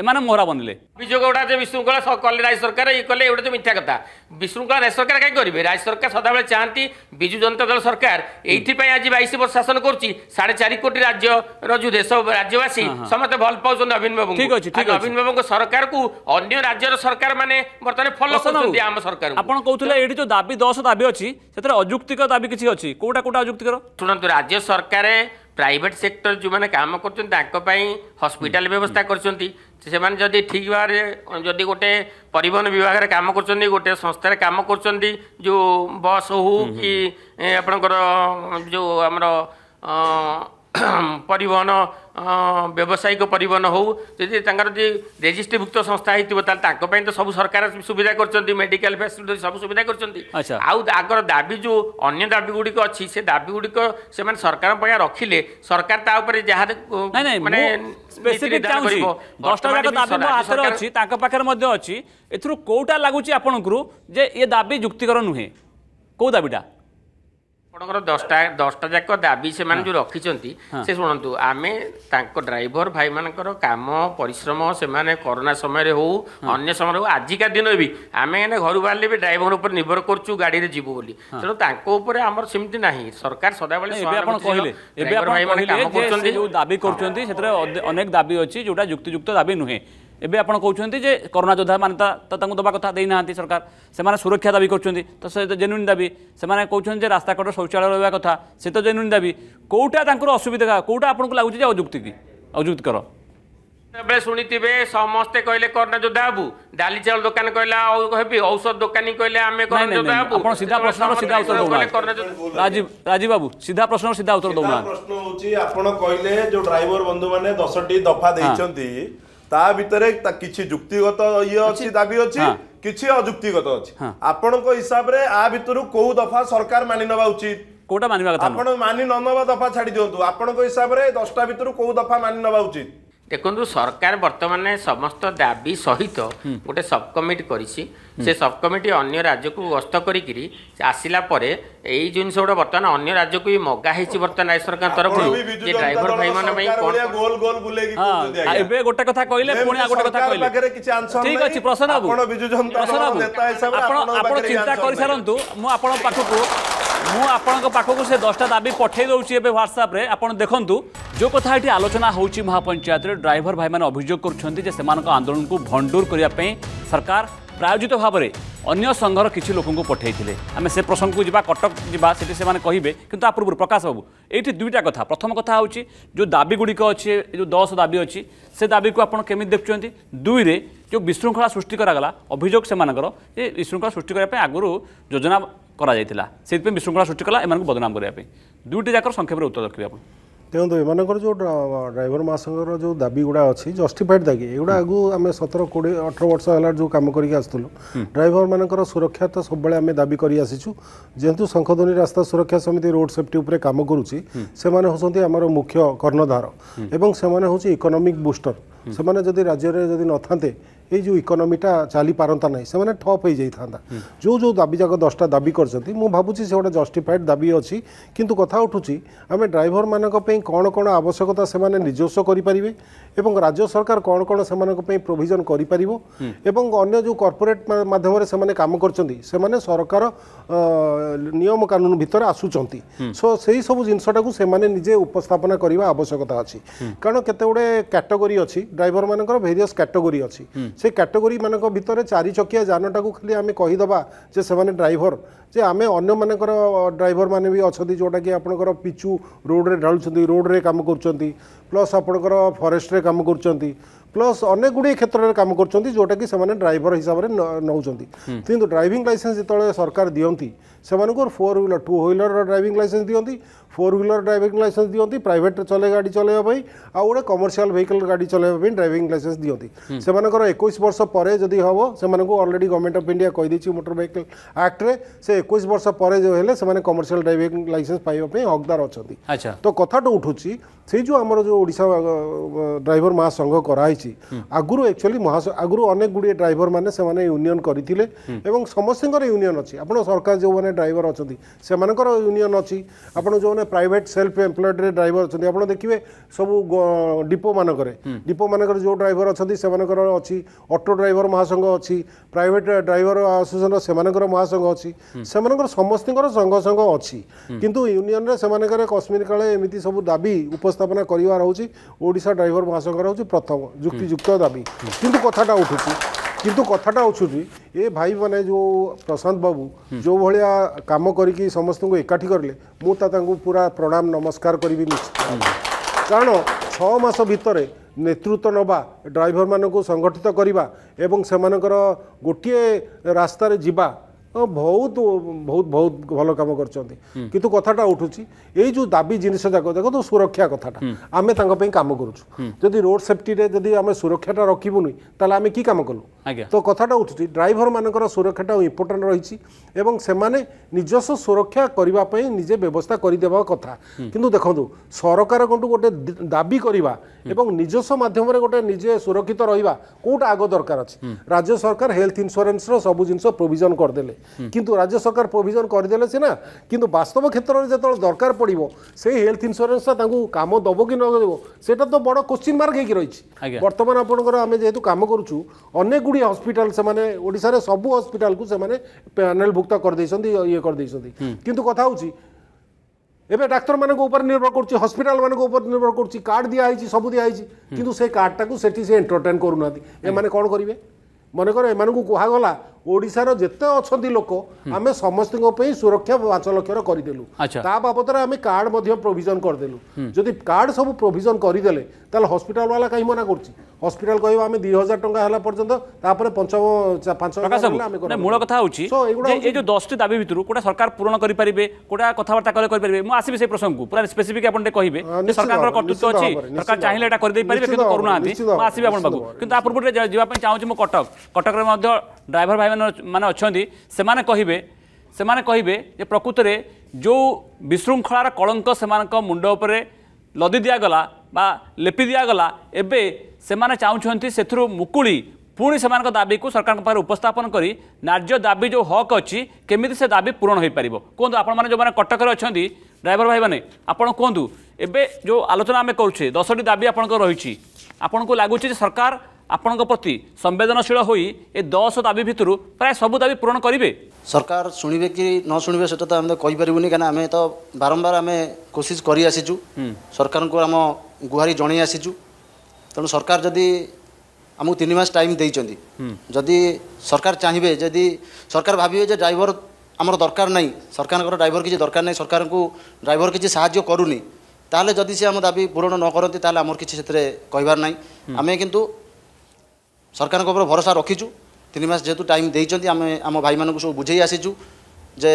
এমানে মোহরা বনিলে অভিযোগ গুড়া যে বিশৃঙ্খলা কলে রাজ্য সরকার ইয়ে কলে এগুলো তো মিথ্যা কথা বিশৃঙ্খলা রাজ্য সরকার কাই করবে রাজ্য সরকার সদাবেলে চাহান্তি বিজু জনতা দল সরকার এইথিপাই আজ বাইশ বর্ষ শাসন করছি সাড়ে চারি কোটি রাজ্যর যে দেশ রাজ্যবাসী সমস্তে ভাল পাচ্ছেন নবীন বাবু ঠিক আছে ঠিক নবীন বাবুঙ্ সরকার কু অন্য রাজ্যর সরকার মানে বর্তমানে ফলো করছেন আম সরকার আপন কৌলে এটি যে দাবি দশ দাবি অছি সেটা অযুক্তিকর দাবি কিছু অছি কোটা কোটা অযুক্তিকর শুনন্তু রাজ্য সরকারে প্রাইভেট সেক্টর যে কাম করছেন তাঁপাই হসপিটাল ব্যবস্থা করছেন সে যদি ঠিক ভাবে যদি গোটে পরিবহন বিভাগের কাম করছেন গোটে সংস্থার কাম করছেন যে বস হো কি আপনার যে আমার ପରିବହନ ବ୍ୟବସାୟିକ ପରିବହନ ହେଉ ଯଦି ତାଙ୍କର ଯଦି ରେଜିଷ୍ଟ୍ରିଭୁକ୍ତ ସଂସ୍ଥା ହେଇଥିବ ତାହେଲେ ତାଙ୍କ ପାଇଁ ତ ସବୁ ସରକାର ସୁବିଧା କରିଛନ୍ତି ମେଡ଼ିକାଲ ଫ୍ୟାସିଲିଟି ସବୁ ସୁବିଧା କରିଛନ୍ତି ଆଉ ଆଗର ଦାବି ଯେଉଁ ଅନ୍ୟ ଦାବି ଗୁଡ଼ିକ ଅଛି ସେ ଦାବି ଗୁଡ଼ିକ ସେମାନେ ସରକାରଙ୍କ ପାଇଁ ରଖିଲେ ସରକାର ତା ଉପରେ ଯାହା ମାନେ ଦଶଟା ଯାକ ଦାବି ମୋ ହାତରେ ଅଛି ତାଙ୍କ ପାଖରେ ମଧ୍ୟ ଅଛି ଏଥିରୁ କେଉଁଟା ଲାଗୁଛି ଆପଣଙ୍କୁ ଯେ ଏ ଦାବି ଯୁକ୍ତିକର ନୁହେଁ କେଉଁ ଦାବିଟା ଆପଣଙ୍କର ଦଶଟା ଦଶଟା ଯାକ ଦାବି ସେମାନେ ଯେଉଁ ରଖିଛନ୍ତି ସେ ଶୁଣନ୍ତୁ ଆମେ ତାଙ୍କ ଡ୍ରାଇଭର ଭାଇମାନଙ୍କର କାମ ପରିଶ୍ରମ ସେମାନେ କରୋନା ସମୟରେ ହଉ ଅନ୍ୟ ସମୟରେ ହଉ ଆଜିକା ଦିନରେ ବି ଆମେ ଏଇନେ ଘରୁ ବାହାରିଲେ ବି ଡ୍ରାଇଭର ଉପରେ ନିର୍ଭର କରୁଛୁ ଗାଡ଼ିରେ ଯିବୁ ବୋଲି ତେଣୁ ତାଙ୍କ ଉପରେ ଆମର ସେମିତି ନାହିଁ ସରକାର ସଦାବେଳେ ଦାବି କରୁଛନ୍ତି ସେଥିରେ ଅନେକ ଦାବି ଅଛି ଯେଉଁଟା ଯୁକ୍ତିଯୁକ୍ତ ଦାବି ନୁହେଁ এবে আপনার কৌন যে করোনা যোদ্ধা মান্যতা তাঁকু দেওয়া কথা দিয়ে না সরকার সে সুরক্ষা দাবি করছেন তো সে তো জেনুইন দাবি সে কৌন যে রাস্তাঘাট শৌচালয় রহবা কথা সে তো জেনুইন দাবি কোটা তাঁর অসুবিধা কোটা আপনার লাগুছে যে অযুক্তি কি অযুক্তিকর বেলে শুনিবে সমস্তে কহিলে করোনা যোদ্ধা হবু ডালি চাল দোকান কহিলা হেবি ঔষধ দোকানী কহিলে আমি করোনা যোদ্ধা হবু আপন সিধা প্রশ্ন সিধা উত্তর দৌনা রাজীব রাজীব বাবু সিধা প্রশ্ন সিধা উত্তর দৌনা প্রশ্ন হচ্ছে আপন কহিলে যে ড্রাইভর বন্ধু মানে 10 টি দফা দেইছন্তি ତା ଭିତରେ କିଛି ଯୁକ୍ତିଗତ ଇଏ ଅଛି ଦାବି ଅଛି କିଛି ଅଯୁକ୍ତିଗତ ଅଛି ଆପଣଙ୍କ ହିସାବରେ ଆ ଭିତରୁ କୋଉ ଦଫା ସରକାର ମାନି ନେବା ଉଚିତ କୋଉଟା ମାନିବା କଥା ଆପଣ ମାନି ନ ନେବା ଦଫା ଛାଡ଼ି ଦିଅନ୍ତୁ ଆପଣଙ୍କ ହିସାବରେ ଦଶଟା ଭିତରୁ କୋଉ ଦଫା ମାନି ନେବା ଉଚିତ ଦେଖନ୍ତୁ ସରକାର ବର୍ତ୍ତମାନ ସମସ୍ତ ଦାବି ସହିତ ଗୋଟେ ସବ୍ କମିଟି କରିଛି ସେ ସବ୍ କମିଟି ଅନ୍ୟ ରାଜ୍ୟକୁ ଗସ୍ତ କରିକିରି ଆସିଲା ପରେ ଏଇ ଜିନିଷ ଗୁଡ଼ା ବର୍ତ୍ତମାନ ଅନ୍ୟ ରାଜ୍ୟକୁ ବି ମଗା ହେଇଛି ବର୍ତ୍ତମାନ ରାଜ୍ୟ ସରକାରଙ୍କ ତରଫରୁ ଯେ ଡ୍ରାଇଭର ଭାଇମାନଙ୍କ ପାଇଁ କ'ଣ ଏବେ ଗୋଟେ କଥା କହିଲେ ପୁଣି ଆଉ ଗୋଟେ କଥା କହିଲେ ଠିକ ଅଛି ପ୍ରସନ୍ନ ବାବୁ ପ୍ରସନ୍ନ ବାବୁ ଆପଣ ଆପଣ ଚିନ୍ତା କରିସାରନ୍ତୁ ମୁଁ ଆପଣଙ୍କ ପାଖକୁ ମୁଁ ଆପଣଙ୍କ ପାଖକୁ ସେ ଦଶଟା ଦାବି ପଠାଇ ଦେଉଛି ଏବେ ହ୍ୱାଟ୍ସଆପ୍ରେ ଆପଣ ଦେଖନ୍ତୁ ଯେଉଁ କଥା ଏଠି ଆଲୋଚନା ହେଉଛି ମହାପଞ୍ଚାୟତରେ ଡ୍ରାଇଭର ଭାଇମାନେ ଅଭିଯୋଗ କରୁଛନ୍ତି ଯେ ସେମାନଙ୍କ ଆନ୍ଦୋଳନକୁ ଭଣ୍ଡୁର କରିବା ପାଇଁ ସରକାର ପ୍ରାୟୋଜିତ ଭାବରେ ଅନ୍ୟ ସଂଘର କିଛି ଲୋକଙ୍କୁ ପଠାଇଥିଲେ ଆମେ ସେ ପ୍ରସଙ୍ଗକୁ ଯିବା କଟକ ଯିବା ସେଠି ସେମାନେ କହିବେ କିନ୍ତୁ ଆ ପୂର୍ବରୁ ପ୍ରକାଶ ବାବୁ ଏଇଠି ଦୁଇଟା କଥା ପ୍ରଥମ କଥା ହେଉଛି ଯେଉଁ ଦାବିଗୁଡ଼ିକ ଅଛି ଯେଉଁ ଦଶ ଦାବି ଅଛି ସେ ଦାବିକୁ ଆପଣ କେମିତି ଦେଖୁଛନ୍ତି ଦୁଇରେ ଯେଉଁ ବିଶୃଙ୍ଖଳା ସୃଷ୍ଟି କରାଗଲା ଅଭିଯୋଗ ସେମାନଙ୍କର ଯେ ବିଶୃଙ୍ଖଳା ସୃଷ୍ଟି କରିବା ପାଇଁ ଆଗରୁ ଯୋଜନା କରାଯାଇଥିଲା ସେଥିପାଇଁ ବିଶୃଙ୍ଖଳା ସୃଷ୍ଟି କଲା ଏମାନଙ୍କୁ ବଦନାମ କରିବା ପାଇଁ ଦୁଇଟି ଯାକର ସଂକ୍ଷେପରେ ଉତ୍ତର ରଖିବେ ଆପଣ ଦେଖନ୍ତୁ ଏମାନଙ୍କର ଯେଉଁ ଡ୍ରାଇଭର ମାସଙ୍କର ଯେଉଁ ଦାବି ଗୁଡ଼ା ଅଛି ଜଷ୍ଟିଫାଇଡ୍ ଦାବି ଏଗୁଡ଼ା ଆଗକୁ ଆମେ ସତର କୋଡ଼ିଏ ଅଠର ବର୍ଷ ହେଲା ଯେଉଁ କାମ କରିକି ଆସୁଥିଲୁ ଡ୍ରାଇଭର ମାନଙ୍କର ସୁରକ୍ଷା ତ ସବୁବେଳେ ଆମେ ଦାବି କରି ଆସିଛୁ ଯେହେତୁ ଶଙ୍ଖଧ୍ୱନି ରାସ୍ତା ସୁରକ୍ଷା ସମିତି ରୋଡ୍ ସେଫ୍ଟି ଉପରେ କାମ କରୁଛି ସେମାନେ ହେଉଛନ୍ତି ଆମର ମୁଖ୍ୟ କର୍ଣ୍ଣଧାର ଏବଂ ସେମାନେ ହେଉଛି ଇକୋନୋମିକ୍ ବୁଷ୍ଟର ସେମାନେ ଯଦି ରାଜ୍ୟରେ ଯଦି ନଥାନ୍ତେ এই ଯେଉଁ ଇକୋନୋମିଟା ଚାଲିପାରନ୍ତା ନାହିଁ ସେମାନେ ଠପ୍ ହୋଇଯାଇଥାନ୍ତା ଯେଉଁ ଯେଉଁ ଦାବିଯାକ ଦଶଟା ଦାବି କରିଛନ୍ତି ମୁଁ ଭାବୁଛି ସେ ଗୋଟେ ଜଷ୍ଟିଫାଏଡ୍ ଦାବି ଅଛି କିନ୍ତୁ କଥା ଉଠୁଛି ଆମେ ଡ୍ରାଇଭରମାନଙ୍କ ପାଇଁ କ'ଣ କ'ଣ ଆବଶ୍ୟକତା ସେମାନେ ନିଜସ୍ୱ କରିପାରିବେ ଏବଂ ରାଜ୍ୟ ସରକାର କ'ଣ କ'ଣ ସେମାନଙ୍କ ପାଇଁ ପ୍ରୋଭିଜନ୍ କରିପାରିବ ଏବଂ ଅନ୍ୟ ଯେଉଁ କର୍ପୋରେଟ୍ ମାଧ୍ୟମରେ ସେମାନେ କାମ କରୁଛନ୍ତି ସେମାନେ ସରକାର ନିୟମ କାନୁନ ଭିତରେ ଆସୁଛନ୍ତି ସୋ ସେହିସବୁ ଜିନିଷଟାକୁ ସେମାନେ ନିଜେ ଉପସ୍ଥାପନା କରିବା ଆବଶ୍ୟକତା ଅଛି କାରଣ କେତେ ଗୁଡ଼ିଏ କ୍ୟାଟେଗୋରୀ ଅଛି ଡ୍ରାଇଭରମାନଙ୍କର ଭେରିୟସ୍ କ୍ୟାଟେଗୋରୀ ଅଛି ସେ କାଟେଗୋରୀମାନଙ୍କ ଭିତରେ ଚାରିଚକିଆ ଯାନଟାକୁ ଖାଲି ଆମେ କହିଦେବା ଯେ ସେମାନେ ଡ୍ରାଇଭର ଯେ ଆମେ ଅନ୍ୟମାନଙ୍କର ଡ୍ରାଇଭରମାନେ ବି ଅଛନ୍ତି ଯେଉଁଟାକି ଆପଣଙ୍କର ପିଚୁ ରୋଡ଼ରେ ଢାଳୁଛନ୍ତି ରୋଡ଼ରେ କାମ କରୁଛନ୍ତି ପ୍ଲସ୍ ଆପଣଙ୍କର ଫରେଷ୍ଟରେ କାମ କରୁଛନ୍ତି ପ୍ଲସ୍ ଅନେକ ଗୁଡ଼ିଏ କ୍ଷେତ୍ରରେ କାମ କରୁଛନ୍ତି ଯେଉଁଟାକି ସେମାନେ ଡ୍ରାଇଭର ହିସାବରେ ନେଉଛନ୍ତି କିନ୍ତୁ ଡ୍ରାଇଭିଂ ଲାଇସେନ୍ସ ଯେତେବେଳେ ସରକାର ଦିଅନ୍ତି ସେମାନଙ୍କର ଫୋର୍ ହ୍ୱିଲର୍ ଟୁ ହ୍ୱିଲରର ଡ୍ରାଇଭିଂ ଲାଇସେନ୍ସ ଦିଅନ୍ତି ଫୋର୍ ହ୍ୱିଲର୍ ଡ୍ରାଇଭିଂ ଲାଇସେନ୍ସ ଦିଅନ୍ତି ପ୍ରାଇଭେଟ୍ରେ ଚଲେଇ ଗାଡ଼ି ଚଲେଇବା ପାଇଁ ଆଉ ଗୋଟେ କମର୍ସିଆଲ୍ ଭେହିକଲ୍ ଗାଡ଼ି ଚଲାଇବା ପାଇଁ ଡ୍ରାଇଭିଂ ଲାଇସେନ୍ସ ଦିଅନ୍ତି ସେମାନଙ୍କର ଏକୋଇଶ ବର୍ଷ ପରେ ଯଦି ହେବ ସେମାନଙ୍କୁ ଅଲରେଡ଼ି ଗଭର୍ଣ୍ଣମେଣ୍ଟ ଅଫ୍ ଇଣ୍ଡିଆ କହିଦେଇଛି ମୋଟର ଭେହିକଲ୍ ଆକ୍ଟରେ ସେ ଏକୋଇଶ ବର୍ଷ ପରେ ଯେଉଁ ହେଲେ ସେମାନେ କମର୍ସିଆଲ୍ ଡ୍ରାଇଭିଂ ଲାଇସେନ୍ସ ପାଇବା ପାଇଁ ହକଦାର ଅଛନ୍ତି ତ କଥାଟା ଉଠୁଛି ସେଇ ଯେଉଁ ଆମର ଯେଉଁ ଓଡ଼ିଶା ଡ୍ରାଇଭର ମହାସଂଘ କରାହେଇଛି ଆଗରୁ ଆକ୍ଚୁଆଲି ମହା ଆଗରୁ ଅନେକ ଗୁଡ଼ିଏ ଡ୍ରାଇଭର ମାନେ ସେମାନେ ୟୁନିଅନ୍ କରିଥିଲେ ଏବଂ ସମସ୍ତଙ୍କର ୟୁନିଅନ୍ ଅଛି ଆପଣ ସରକାର ଯେଉଁମାନେ ড্রাইভর অনেক সেমানকর ইউনিয়ন অপন যে প্রাইভেট সেলফ এমপ্লয়েড ড্রাইভর অনেক আপনার দেখবে সব ডিপো মানকরে ডিপো মানকরে যে ড্রাইভর অনেক সেমানকর অটো ড্রাইভর মহাসংঘ অছি প্রাইভেট ড্রাইভর আসোসিয়েসন সেমানকর মহাসংঘ অছি সেমানকর সমস্ত সংঘ সংঘ অছি কিন্তু ইউনিয়ন রে সেমানকরে কাশ্মীর কালে এমিতি সব দাবি উপস্থাপন করিবার হচ্ছে ওড়িশা ড্রাইভর মহাসংঘ হচ্ছে প্রথম যুক্তিযুক্ত দাবি কিন্তু কথাটা উঠুছি କିନ୍ତୁ କଥାଟା ଅଛୁଛି ଏ ଭାଇ ମାନେ ଯେଉଁ ପ୍ରଶାନ୍ତ ବାବୁ ଯେଉଁ ଭଳିଆ କାମ କରିକି ସମସ୍ତଙ୍କୁ ଏକାଠି କରିଲେ ମୁଁ ତାଙ୍କୁ ପୁରା ପ୍ରଣାମ ନମସ୍କାର କରିବି ନିଶ୍ଚିତ କାରଣ ଛଅ ମାସ ଭିତରେ ନେତୃତ୍ୱ ନେବା ଡ୍ରାଇଭରମାନଙ୍କୁ ସଂଗଠିତ କରିବା ଏବଂ ସେମାନଙ୍କର ଗୋଟିଏ ରାସ୍ତାରେ ଯିବା ବହୁତ ବହୁତ ବହୁତ ଭଲ କାମ କରିଛନ୍ତି କିନ୍ତୁ କଥାଟା ଉଠୁଛି ଏଇ ଯେଉଁ ଦାବି ଜିନିଷ ଯାକ ଦେଖନ୍ତୁ ସୁରକ୍ଷା କଥାଟା ଆମେ ତାଙ୍କ ପାଇଁ କାମ କରୁଛୁ ଯଦି ରୋଡ୍ ସେଫ୍ଟିରେ ଯଦି ଆମେ ସୁରକ୍ଷାଟା ରଖିବୁନି ତାହେଲେ ଆମେ କି କାମ କଲୁ ତ କଥାଟା ଉଠୁଛି ଡ୍ରାଇଭର ମାନଙ୍କର ସୁରକ୍ଷାଟା ଇମ୍ପୋର୍ଟାଣ୍ଟ ରହିଛି ଏବଂ ସେମାନେ ନିଜସ୍ୱ ସୁରକ୍ଷା କରିବା ପାଇଁ ନିଜେ ବ୍ୟବସ୍ଥା କରିଦେବା କଥା କିନ୍ତୁ ଦେଖନ୍ତୁ ସରକାରଙ୍କଠୁ ଗୋଟେ ଦାବି କରିବା ଏବଂ ନିଜସ୍ୱ ମାଧ୍ୟମରେ ଗୋଟେ ନିଜେ ସୁରକ୍ଷିତ ରହିବା କେଉଁଟା ଆଗ ଦରକାର ଅଛି ରାଜ୍ୟ ସରକାର ହେଲ୍ଥ ଇନ୍ସୁରାନ୍ସର ସବୁ ଜିନିଷ ପ୍ରୋଭିଜନ କରିଦେଲେ কিন্তু রাজ্য সরকার প্রোভিজন করেদেলে সিনা কিন্তু বাস্তব ক্ষেত্রে যেত দরকার পড়ব সেই হেলথ ইন্সুরান্সটা তাঁকু কাম দেব কি নদেব সেটা তো বড় কোশ্চিন মার্ক হয়েকি রয়েছে বর্তমান আপনার আমি যেহেতু কাম করছু অনেক গুড়ি হসপিটাল সে ওড়শার সবু হসপিটাল সে প্যানেলভুক্ত করেদিয়েছেন ইয়ে করেদিয়েছেন কিন্তু কথা হচ্ছে এবে ডাক্তার মানুষ উপরে নির্ভর করছে হসপিটাল মানুষ উপরে নির্ভর করছে কার্ড দিয়া হয়েছে সবু দিয়া হয়েছে কিন্তু সেই কার্ডটাকে সেটি সে এন্টরটেন করু না এমানে কোণ করবে ମନେକର ଏମାନଙ୍କୁ କୁହାଗଲା ଓଡ଼ିଶାର ଯେତେ ଅଛନ୍ତି ଲୋକ ଆମେ ସମସ୍ତଙ୍କ ପାଇଁ ସୁରକ୍ଷା ପାଞ୍ଚ ଲକ୍ଷର କରିଦେଲୁ ତା ବାବଦରେ ଆମେ କାର୍ଡ଼ ମଧ୍ୟ ପ୍ରୋଭିଜନ କରିଦେଲୁ ଯଦି କାର୍ଡ଼ ସବୁ ପ୍ରୋଭିଜନ କରିଦେଲେ ତାହେଲେ ହସ୍ପିଟାଲ ବାଲା କାହିଁ ମନା କରୁଛି ହସ୍ପିଟାଲ କହିବ ଆମେ ଦୁଇ ହଜାର ଟଙ୍କା ହେଲା ପର୍ଯ୍ୟନ୍ତ ତାପରେ ପଞ୍ଚମ ପାଞ୍ଚ ମୂଳ କଥା ହେଉଛି ଏ ଯେଉଁ ଦଶଟି ଦାବି ଭିତରୁ କୋଉଟା ସରକାର ପୂରଣ କରିପାରିବେ କୋଉଟା କଥାବାର୍ତ୍ତା କଲେ କରିପାରିବେ ମୁଁ ଆସିବି ସେଇ ପ୍ରସଙ୍ଗକୁ ପୁରା ସ୍ପେସିଫିକ୍ ଆପଣ ଟିକେ କହିବେ ସରକାରଙ୍କର କର୍ତ୍ତୃତ୍ୱ ଅଛି ସରକାର ଚାହିଁଲେ ଏଇଟା କରିଦେଇ ପାରିବେ କିନ୍ତୁ କରୁନାହାନ୍ତି ମୁଁ ଆସିବି ଆପଣ ପାଖକୁ କିନ୍ତୁ ଆ ପୂର୍ବରୁ ଯିବା ପାଇଁ ଚାହୁଁଛି ମୁଁ କଟକ କଟକରେ ମଧ୍ୟ ଡ୍ରାଇଭର ଭାଇମାନେ ମାନେ ଅଛନ୍ତି ସେମାନେ କହିବେ ସେମାନେ କହିବେ ଯେ ପ୍ରକୃତରେ ଯେଉଁ ବିଶୃଙ୍ଖଳାର କଳଙ୍କ ସେମାନଙ୍କ ମୁଣ୍ଡ ଉପରେ ଲଦି ଦିଆଗଲା ବା ଲେପି ଦିଆଗଲା ଏବେ ସେମାନେ ଚାହୁଁଛନ୍ତି ସେଥିରୁ ମୁକୁଳି ପୁଣି ସେମାନଙ୍କ ଦାବିକୁ ସରକାରଙ୍କ ପାଖରେ ଉପସ୍ଥାପନ କରି ନାର୍ଯ୍ୟ ଦାବି ଯେଉଁ ହକ୍ ଅଛି କେମିତି ସେ ଦାବି ପୂରଣ ହୋଇପାରିବ କୁହନ୍ତୁ ଆପଣମାନେ ଯେଉଁମାନେ କଟକରେ ଅଛନ୍ତି ଡ୍ରାଇଭର ଭାଇମାନେ ଆପଣ କୁହନ୍ତୁ ଏବେ ଯେଉଁ ଆଲୋଚନା ଆମେ କରୁଛେ ଦଶଟି ଦାବି ଆପଣଙ୍କର ରହିଛି ଆପଣଙ୍କୁ ଲାଗୁଛି ଯେ ସରକାର ଆପଣଙ୍କ ପ୍ରତି ସମ୍ବେଦନଶୀଳ ହୋଇ ଏ ଦଶ ଦାବି ଭିତରୁ ପ୍ରାୟ ସବୁ ଦାବି ପୂରଣ କରିବେ ସରକାର ଶୁଣିବେ କି ନ ଶୁଣିବେ ସେଟା ତ ଆମେ କହିପାରିବୁନି କାହିଁକିନା ଆମେ ତ ବାରମ୍ବାର ଆମେ କୋସିସ କରିଆସିଛୁ ସରକାରଙ୍କୁ ଆମ ଗୁହାରି ଜଣାଇ ଆସିଛୁ ତେଣୁ ସରକାର ଯଦି ଆମକୁ ତିନି ମାସ ଟାଇମ୍ ଦେଇଛନ୍ତି ଯଦି ସରକାର ଚାହିଁବେ ଯଦି ସରକାର ଭାବିବେ ଯେ ଡ୍ରାଇଭର ଆମର ଦରକାର ନାହିଁ ସରକାରଙ୍କର ଡ୍ରାଇଭର କିଛି ଦରକାର ନାହିଁ ସରକାରଙ୍କୁ ଡ୍ରାଇଭର କିଛି ସାହାଯ୍ୟ କରୁନି ତାହେଲେ ଯଦି ସେ ଆମ ଦାବି ପୂରଣ ନ କରନ୍ତି ତାହେଲେ ଆମର କିଛି ସେଥିରେ କହିବାର ନାହିଁ ଆମେ କିନ୍ତୁ ସରକାରଙ୍କ ଉପରେ ଭରସା ରଖିଛୁ ତିନି ମାସ ଯେହେତୁ ଟାଇମ୍ ଦେଇଛନ୍ତି ଆମେ ଆମ ଭାଇମାନଙ୍କୁ ସବୁ ବୁଝେଇ ଆସିଛୁ ଯେ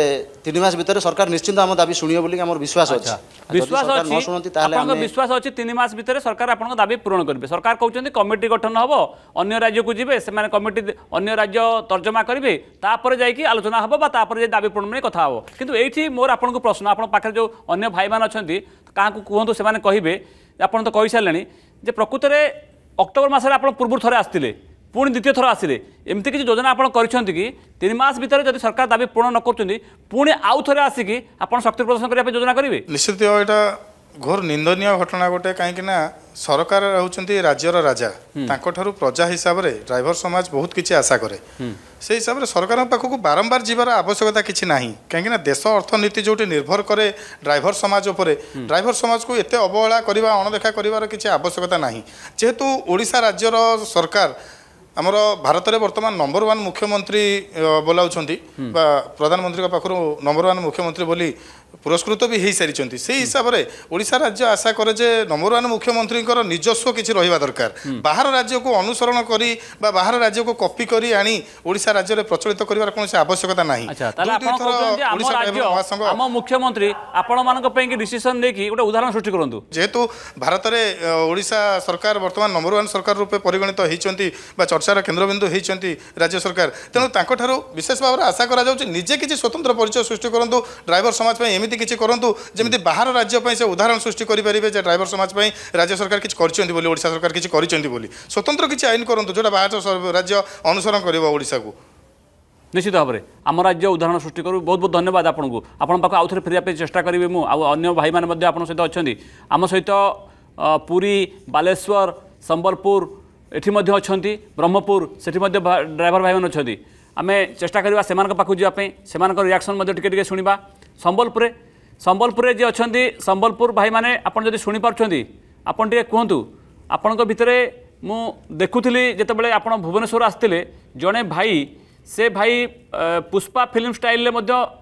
ତିନି ମାସ ଭିତରେ ସରକାର ନିଶ୍ଚିନ୍ତ ଆମ ଦାବି ଶୁଣିବ ବୋଲି ଆମର ବିଶ୍ୱାସ ଅଛି ବିଶ୍ୱାସ ଅଛି ନ ଶୁଣନ୍ତି ତାହେଲେ ଆପଣଙ୍କ ବିଶ୍ୱାସ ଅଛି ତିନି ମାସ ଭିତରେ ସରକାର ଆପଣଙ୍କ ଦାବି ପୂରଣ କରିବେ ସରକାର କହୁଛନ୍ତି କମିଟି ଗଠନ ହେବ ଅନ୍ୟ ରାଜ୍ୟକୁ ଯିବେ ସେମାନେ କମିଟି ଅନ୍ୟ ରାଜ୍ୟ ତର୍ଜମା କରିବେ ତାପରେ ଯାଇକି ଆଲୋଚନା ହେବ ବା ତାପରେ ଯାଇ ଦାବି ପୂରଣ ନେଇ କଥା ହେବ କିନ୍ତୁ ଏଇଠି ମୋର ଆପଣଙ୍କୁ ପ୍ରଶ୍ନ ଆପଣଙ୍କ ପାଖରେ ଯେଉଁ ଅନ୍ୟ ଭାଇମାନେ ଅଛନ୍ତି କାହାକୁ କୁହନ୍ତୁ ସେମାନେ କହିବେ ଆପଣ ତ କହିସାରିଲେଣି ଯେ ପ୍ରକୃତରେ ଅକ୍ଟୋବର ମାସରେ ଆପଣ ପୂର୍ବରୁ ଥରେ ଆସିଥିଲେ পুঁ দ্বিতীয় থর আসলে এমতি কিছু যোজনা আপনার করছেন কি তিন মাস ভিতরে যদি সরকার দাবি পূরণ ন করছেন পুঁ আউ থরে আসিকি আপনার শক্তি প্রদর্শন করা যোজনা করবে নিশ্চিত এটা ঘোর নিন্দনীয় ঘটনা গোটে কাইকি না সরকার হচ্ছেন রাজ্যর রাজা তাঁর প্রজা হিসাবে ড্রাইভর সমাজ বহুত কিছু আশা করে সেই হিসাবে সরকার পাখক বারম্বার যাবার আবশ্যকতা কিছু না কিন্তু না দেশ অর্থনীতি যেটি নির্ভর করে ড্রাইভর সমাজ উপরে ড্রাইভর সমাজকে এত অবহেলা করা অণদেখা করার কিছু আবশ্যকতা না যেহেতু ওড়শা রাজ্যর সরকার आमर भारतले बर्तमान नम्बर वान् मुख्यमन्त्री बोलाउँछ प्रधानमन्त्रीका पाबर वान् मुख्यमन्त्री बोली ପୁରସ୍କୃତ ବି ହେଇସାରିଛନ୍ତି ସେଇ ହିସାବରେ ଓଡ଼ିଶା ରାଜ୍ୟ ଆଶା କରେ ଯେ ନମ୍ବର ୱାନ୍ ମୁଖ୍ୟମନ୍ତ୍ରୀଙ୍କର ନିଜସ୍ୱ କିଛି ରହିବା ଦରକାର ବାହାର ରାଜ୍ୟକୁ ଅନୁସରଣ କରି ବା ବାହାର ରାଜ୍ୟକୁ କପି କରି ଆଣି ଓଡ଼ିଶା ରାଜ୍ୟରେ ପ୍ରଚଳିତ କରିବାର କୌଣସି ଆବଶ୍ୟକତା ନାହିଁ ଆମ ମୁଖ୍ୟମନ୍ତ୍ରୀ ଆପଣମାନଙ୍କ ପାଇଁ ଡିସିସନ୍ ଦେଇକି ଗୋଟେ ଉଦାହରଣ ସୃଷ୍ଟି କରନ୍ତୁ ଯେହେତୁ ଭାରତରେ ଓଡ଼ିଶା ସରକାର ବର୍ତ୍ତମାନ ନମ୍ବର ୱାନ୍ ସରକାର ରୂପେ ପରିଗଣିତ ହୋଇଛନ୍ତି ବା ଚର୍ଚ୍ଚାର କେନ୍ଦ୍ରବିନ୍ଦୁ ହୋଇଛନ୍ତି ରାଜ୍ୟ ସରକାର ତେଣୁ ତାଙ୍କଠାରୁ ବିଶେଷ ଭାବରେ ଆଶା କରାଯାଉଛି ନିଜେ କିଛି ସ୍ୱତନ୍ତ୍ର ପରିଚୟ ସୃଷ୍ଟି କରନ୍ତୁ ଡ୍ରାଇଭର ସମାଜ ପାଇଁ ଏମିତି କିଛି କରନ୍ତୁ ଯେମିତି ବାହାର ରାଜ୍ୟ ପାଇଁ ସେ ଉଦାହରଣ ସୃଷ୍ଟି କରିପାରିବେ ଯେ ଡ୍ରାଇଭର ସମାଜ ପାଇଁ ରାଜ୍ୟ ସରକାର କିଛି କରିଛନ୍ତି ବୋଲି ଓଡ଼ିଶା ସରକାର କିଛି କରିଛନ୍ତି ବୋଲି ସ୍ୱତନ୍ତ୍ର କିଛି ଆଇନ କରନ୍ତୁ ଯେଉଁଟା ବାହାର ରାଜ୍ୟ ଅନୁସରଣ କରିବ ଓଡ଼ିଶାକୁ ନିଶ୍ଚିତ ଭାବରେ ଆମ ରାଜ୍ୟ ଉଦାହରଣ ସୃଷ୍ଟି କରୁ ବହୁତ ବହୁତ ଧନ୍ୟବାଦ ଆପଣଙ୍କୁ ଆପଣଙ୍କ ପାଖକୁ ଆଉଥରେ ଫେରିବା ପାଇଁ ଚେଷ୍ଟା କରିବି ମୁଁ ଆଉ ଅନ୍ୟ ଭାଇମାନେ ମଧ୍ୟ ଆପଣଙ୍କ ସହିତ ଅଛନ୍ତି ଆମ ସହିତ ପୁରୀ ବାଲେଶ୍ୱର ସମ୍ବଲପୁର ଏଠି ମଧ୍ୟ ଅଛନ୍ତି ବ୍ରହ୍ମପୁର ସେଠି ମଧ୍ୟ ଡ୍ରାଇଭର ଭାଇମାନେ ଅଛନ୍ତି ଆମେ ଚେଷ୍ଟା କରିବା ସେମାନଙ୍କ ପାଖକୁ ଯିବା ପାଇଁ ସେମାନଙ୍କର ରିଆକ୍ସନ୍ ମଧ୍ୟ ଟିକେ ଟିକେ ଶୁଣିବା সম্বলপুর সম্বলপুর যে অনেক সম্বলপুর ভাই মানে আপনার যদি শুনেপারুচ্ছেন আপনার টিকি কুহতু আপনার ভিতরে মু দেখুলি যেতবে আপনার ভুবনেশ্বর আসলে জনে ভাই সে ভাই পুষ্পা ফিল্ম স্টাইলে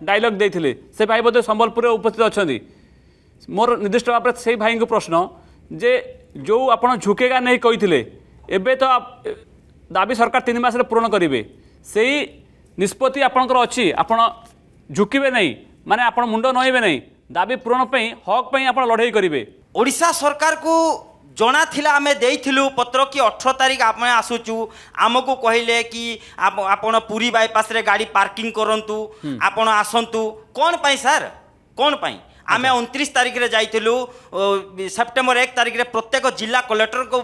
ডাইলগ দিয়ে সে ভাই বোধ সম্বলপুরে উপস্থিত অনেক মোর নির্দিষ্ট ভাবে সেই ভাই প্রশ্ন যে যে আপনার ঝুঁকেগা নেই কে এবে তো দাবি সরকার তিন মাসে পূরণ করবে সেই নিষ্পতি আপনার অছি আপনার ঝুঁকবে নাই ମାନେ ଆପଣ ମୁଣ୍ଡ ନଇଁବେ ନାହିଁ ଦାବି ପୂରଣ ପାଇଁ ହକ୍ ପାଇଁ ଆପଣ ଲଢ଼େଇ କରିବେ ଓଡ଼ିଶା ସରକାରକୁ ଜଣା ଥିଲା ଆମେ ଦେଇଥିଲୁ ପତ୍ର କି ଅଠର ତାରିଖ ଆମେ ଆସୁଛୁ ଆମକୁ କହିଲେ କି ଆପଣ ପୁରୀ ବାଇପାସ୍ରେ ଗାଡ଼ି ପାର୍କିଂ କରନ୍ତୁ ଆପଣ ଆସନ୍ତୁ କ'ଣ ପାଇଁ ସାର୍ କ'ଣ ପାଇଁ ଆମେ ଅଣତିରିଶ ତାରିଖରେ ଯାଇଥିଲୁ ସେପ୍ଟେମ୍ବର ଏକ ତାରିଖରେ ପ୍ରତ୍ୟେକ ଜିଲ୍ଲା କଲେକ୍ଟରକୁ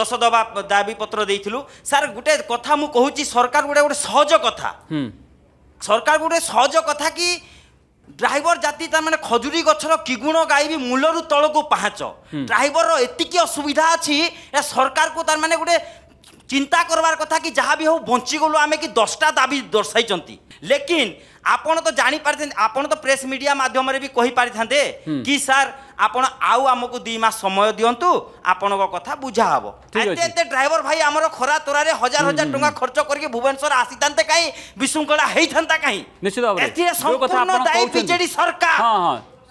ଦଶ ଦବା ଦାବିପତ୍ର ଦେଇଥିଲୁ ସାର୍ ଗୋଟେ କଥା ମୁଁ କହୁଛି ସରକାର ଗୋଟେ ଗୋଟେ ସହଜ କଥା ସରକାର ଗୋଟେ ସହଜ କଥା କି ଡ୍ରାଇଭର ଜାତି ତାମାନେ ଖଜୁରୀ ଗଛର କିଗୁଣ ଗାଇବି ମୂଳରୁ ତଳକୁ ପାହାଚ ଡ୍ରାଇଭରର ଏତିକି ଅସୁବିଧା ଅଛି ଏ ସରକାରକୁ ତାମାନେ ଗୋଟେ চিন্তা করবার কথা কি যা বি হোক বঞ্চিগলু আমি কি দশটা দাবি দর্শাইছেন লেকিন আপন তো জাঁপারি আপন তো প্রেস মিডিয়া মাধ্যমে বি কহিপারিথান্তে কি স্যার আপন আউ আমাকে দুই মাস সময় দিন্তু আপনার কথা বুঝা হব এতে এতে ড্রাইভর ভাই আমার খরা তোরারে হাজার হাজার টাকা খরচ করি ভুবনেশ্বর আসিথান্তে কাই বিশৃঙ্খলা হইথান্তা কাই নিশ্চিত এতে সম্পূর্ণ দায়ী বিজেডি সরকার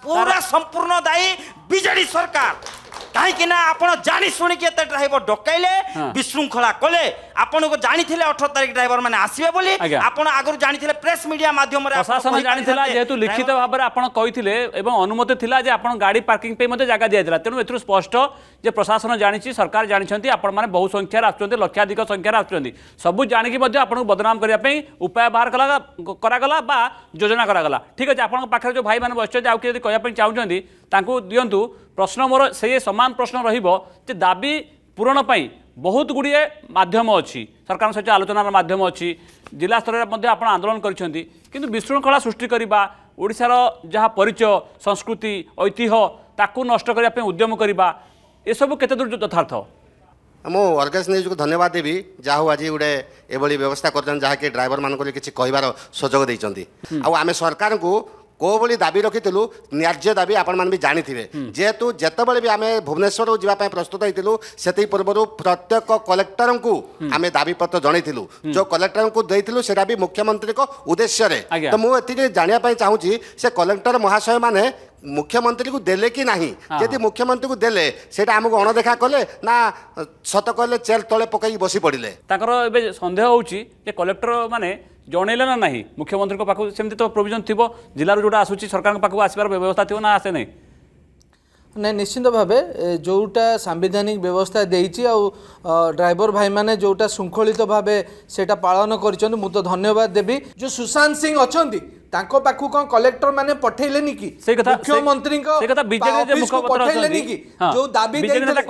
পুরা সম্পূর্ণ দায়ী বিজেডি সরকার କାହିଁକିନା ଆପଣ ଜାଣି ଶୁଣିକି ଏତେ ଡ୍ରାଇଭର ଡକାଇଲେ ବିଶୃଙ୍ଖଳା କଲେ ଆପଣଙ୍କୁ ଜାଣିଥିଲେ ଅଠର ତାରିଖ ଡ୍ରାଇଭର ମାନେ ଆସିବେ ବୋଲି ଆପଣ ଆଗରୁ ଜାଣିଥିଲେ ପ୍ରେସ୍ ମିଡିଆ ମାଧ୍ୟମରେ ପ୍ରଶାସନ ଜାଣିଥିଲା ଯେହେତୁ ଲିଖିତ ଭାବରେ ଆପଣ କହିଥିଲେ ଏବଂ ଅନୁମତି ଥିଲା ଯେ ଆପଣ ଗାଡ଼ି ପାର୍କିଂ ପାଇଁ ମଧ୍ୟ ଜାଗା ଦିଆଯାଇଥିଲା ତେଣୁ ଏଥିରୁ ସ୍ପଷ୍ଟ ଯେ ପ୍ରଶାସନ ଜାଣିଛି ସରକାର ଜାଣିଛନ୍ତି ଆପଣମାନେ ବହୁ ସଂଖ୍ୟାରେ ଆସୁଛନ୍ତି ଲକ୍ଷାଧିକ ସଂଖ୍ୟାରେ ଆସୁଛନ୍ତି ସବୁ ଜାଣିକି ମଧ୍ୟ ଆପଣଙ୍କୁ ବଦନାମ କରିବା ପାଇଁ ଉପାୟ ବାହାର କଲା କରାଗଲା ବା ଯୋଜନା କରାଗଲା ଠିକ୍ ଅଛି ଆପଣଙ୍କ ପାଖରେ ଯେଉଁ ଭାଇମାନେ ବସିଛନ୍ତି ଆଉ କିଏ ଯଦି କହିବା ପାଇଁ ଚାହୁଁଛନ୍ତି त दिनु प्रश्न से समान प्रश्न र दाबी पूरण पनि बहुत गुड माध्यम अझ सरकार आलोचनार माध्यम अलि जस्तो आन्दोलन गरिन्छ किनभने विशृङ्खला सृष्टिकै ओडार जहाँ परिचय संस्कृति ऐतिह ताकू नष्ट उद्यमर एसबु केत यथर्थ म अर्ग को धन्यवाद देबि जाहो आज गएर व्यवस्था गर्छ जहाँक ड्राइभर सरकार को কোভাবে দাবি ରଖିଥିଲୁ ନ୍ୟାଯ୍ୟ ଦାବି ଆପଣମାନେ ବି ଜାଣିଥିବେ ଯେହେତୁ ଯେତେବେଳେ ବି ଆମେ ଭୁବନେଶ୍ୱରକୁ ଯିବା ପାଇଁ ପ୍ରସ୍ତୁତ ହେଇଥିଲୁ ସେତିକି ପୂର୍ବରୁ ପ୍ରତ୍ୟେକ କଲେକ୍ଟରଙ୍କୁ ଆମେ ଦାବିପତ୍ର ଜଣେଇଥିଲୁ ଯୋଉ କଲେକ୍ଟରଙ୍କୁ ଦେଇଥିଲୁ ସେଟା ବି ମୁଖ୍ୟମନ୍ତ୍ରୀଙ୍କ ଉଦ୍ଦେଶ୍ୟରେ ତ ମୁଁ ଏତିକି ଜାଣିବା ପାଇଁ ଚାହୁଁଛି ସେ କଲେକ୍ଟର ମହାଶୟମାନେ ମୁଖ୍ୟମନ୍ତ୍ରୀକୁ ଦେଲେ କି ନାହିଁ ଯଦି ମୁଖ୍ୟମନ୍ତ୍ରୀକୁ ଦେଲେ ସେଇଟା ଆମକୁ ଅଣଦେଖା କଲେ ନା ସତ କହିଲେ ଚେର ତଳେ ପକାଇକି ବସି ପଡ଼ିଲେ ତାଙ୍କର ଏବେ ସନ୍ଦେହ ହେଉଛି ଯେ କଲେକ୍ଟର ମାନେ ଜଣେଇଲେ ନା ନାହିଁ ମୁଖ୍ୟମନ୍ତ୍ରୀଙ୍କ ପାଖକୁ ସେମିତି ତ ପ୍ରୋଭିଜନ୍ ଥିବ ଜିଲ୍ଲାରୁ ଯେଉଁଟା ଆସୁଛି ସରକାରଙ୍କ ପାଖକୁ ଆସିବାର ବ୍ୟବସ୍ଥା ଥିବ ନା ଆସେ ନାହିଁ ନାଇଁ ନିଶ୍ଚିନ୍ତ ଭାବେ ଯେଉଁଟା ସାମ୍ବିଧାନିକ ବ୍ୟବସ୍ଥା ଦେଇଛି ଆଉ ଡ୍ରାଇଭର ଭାଇମାନେ ଯେଉଁଟା ଶୃଙ୍ଖଳିତ ଭାବେ ସେଇଟା ପାଳନ କରିଛନ୍ତି ମୁଁ ତ ଧନ୍ୟବାଦ ଦେବି ଯେଉଁ ସୁଶାନ୍ତ ସିଂ ଅଛନ୍ତି ତାଙ୍କ ପାଖକୁ କ'ଣ କଲେକ୍ଟର ମାନେ ପଠେଇଲେନି କି ମୁଖ୍ୟମନ୍ତ୍ରୀଙ୍କ ପଠେଇଲେନି କି ଯୋଉ ଦାବି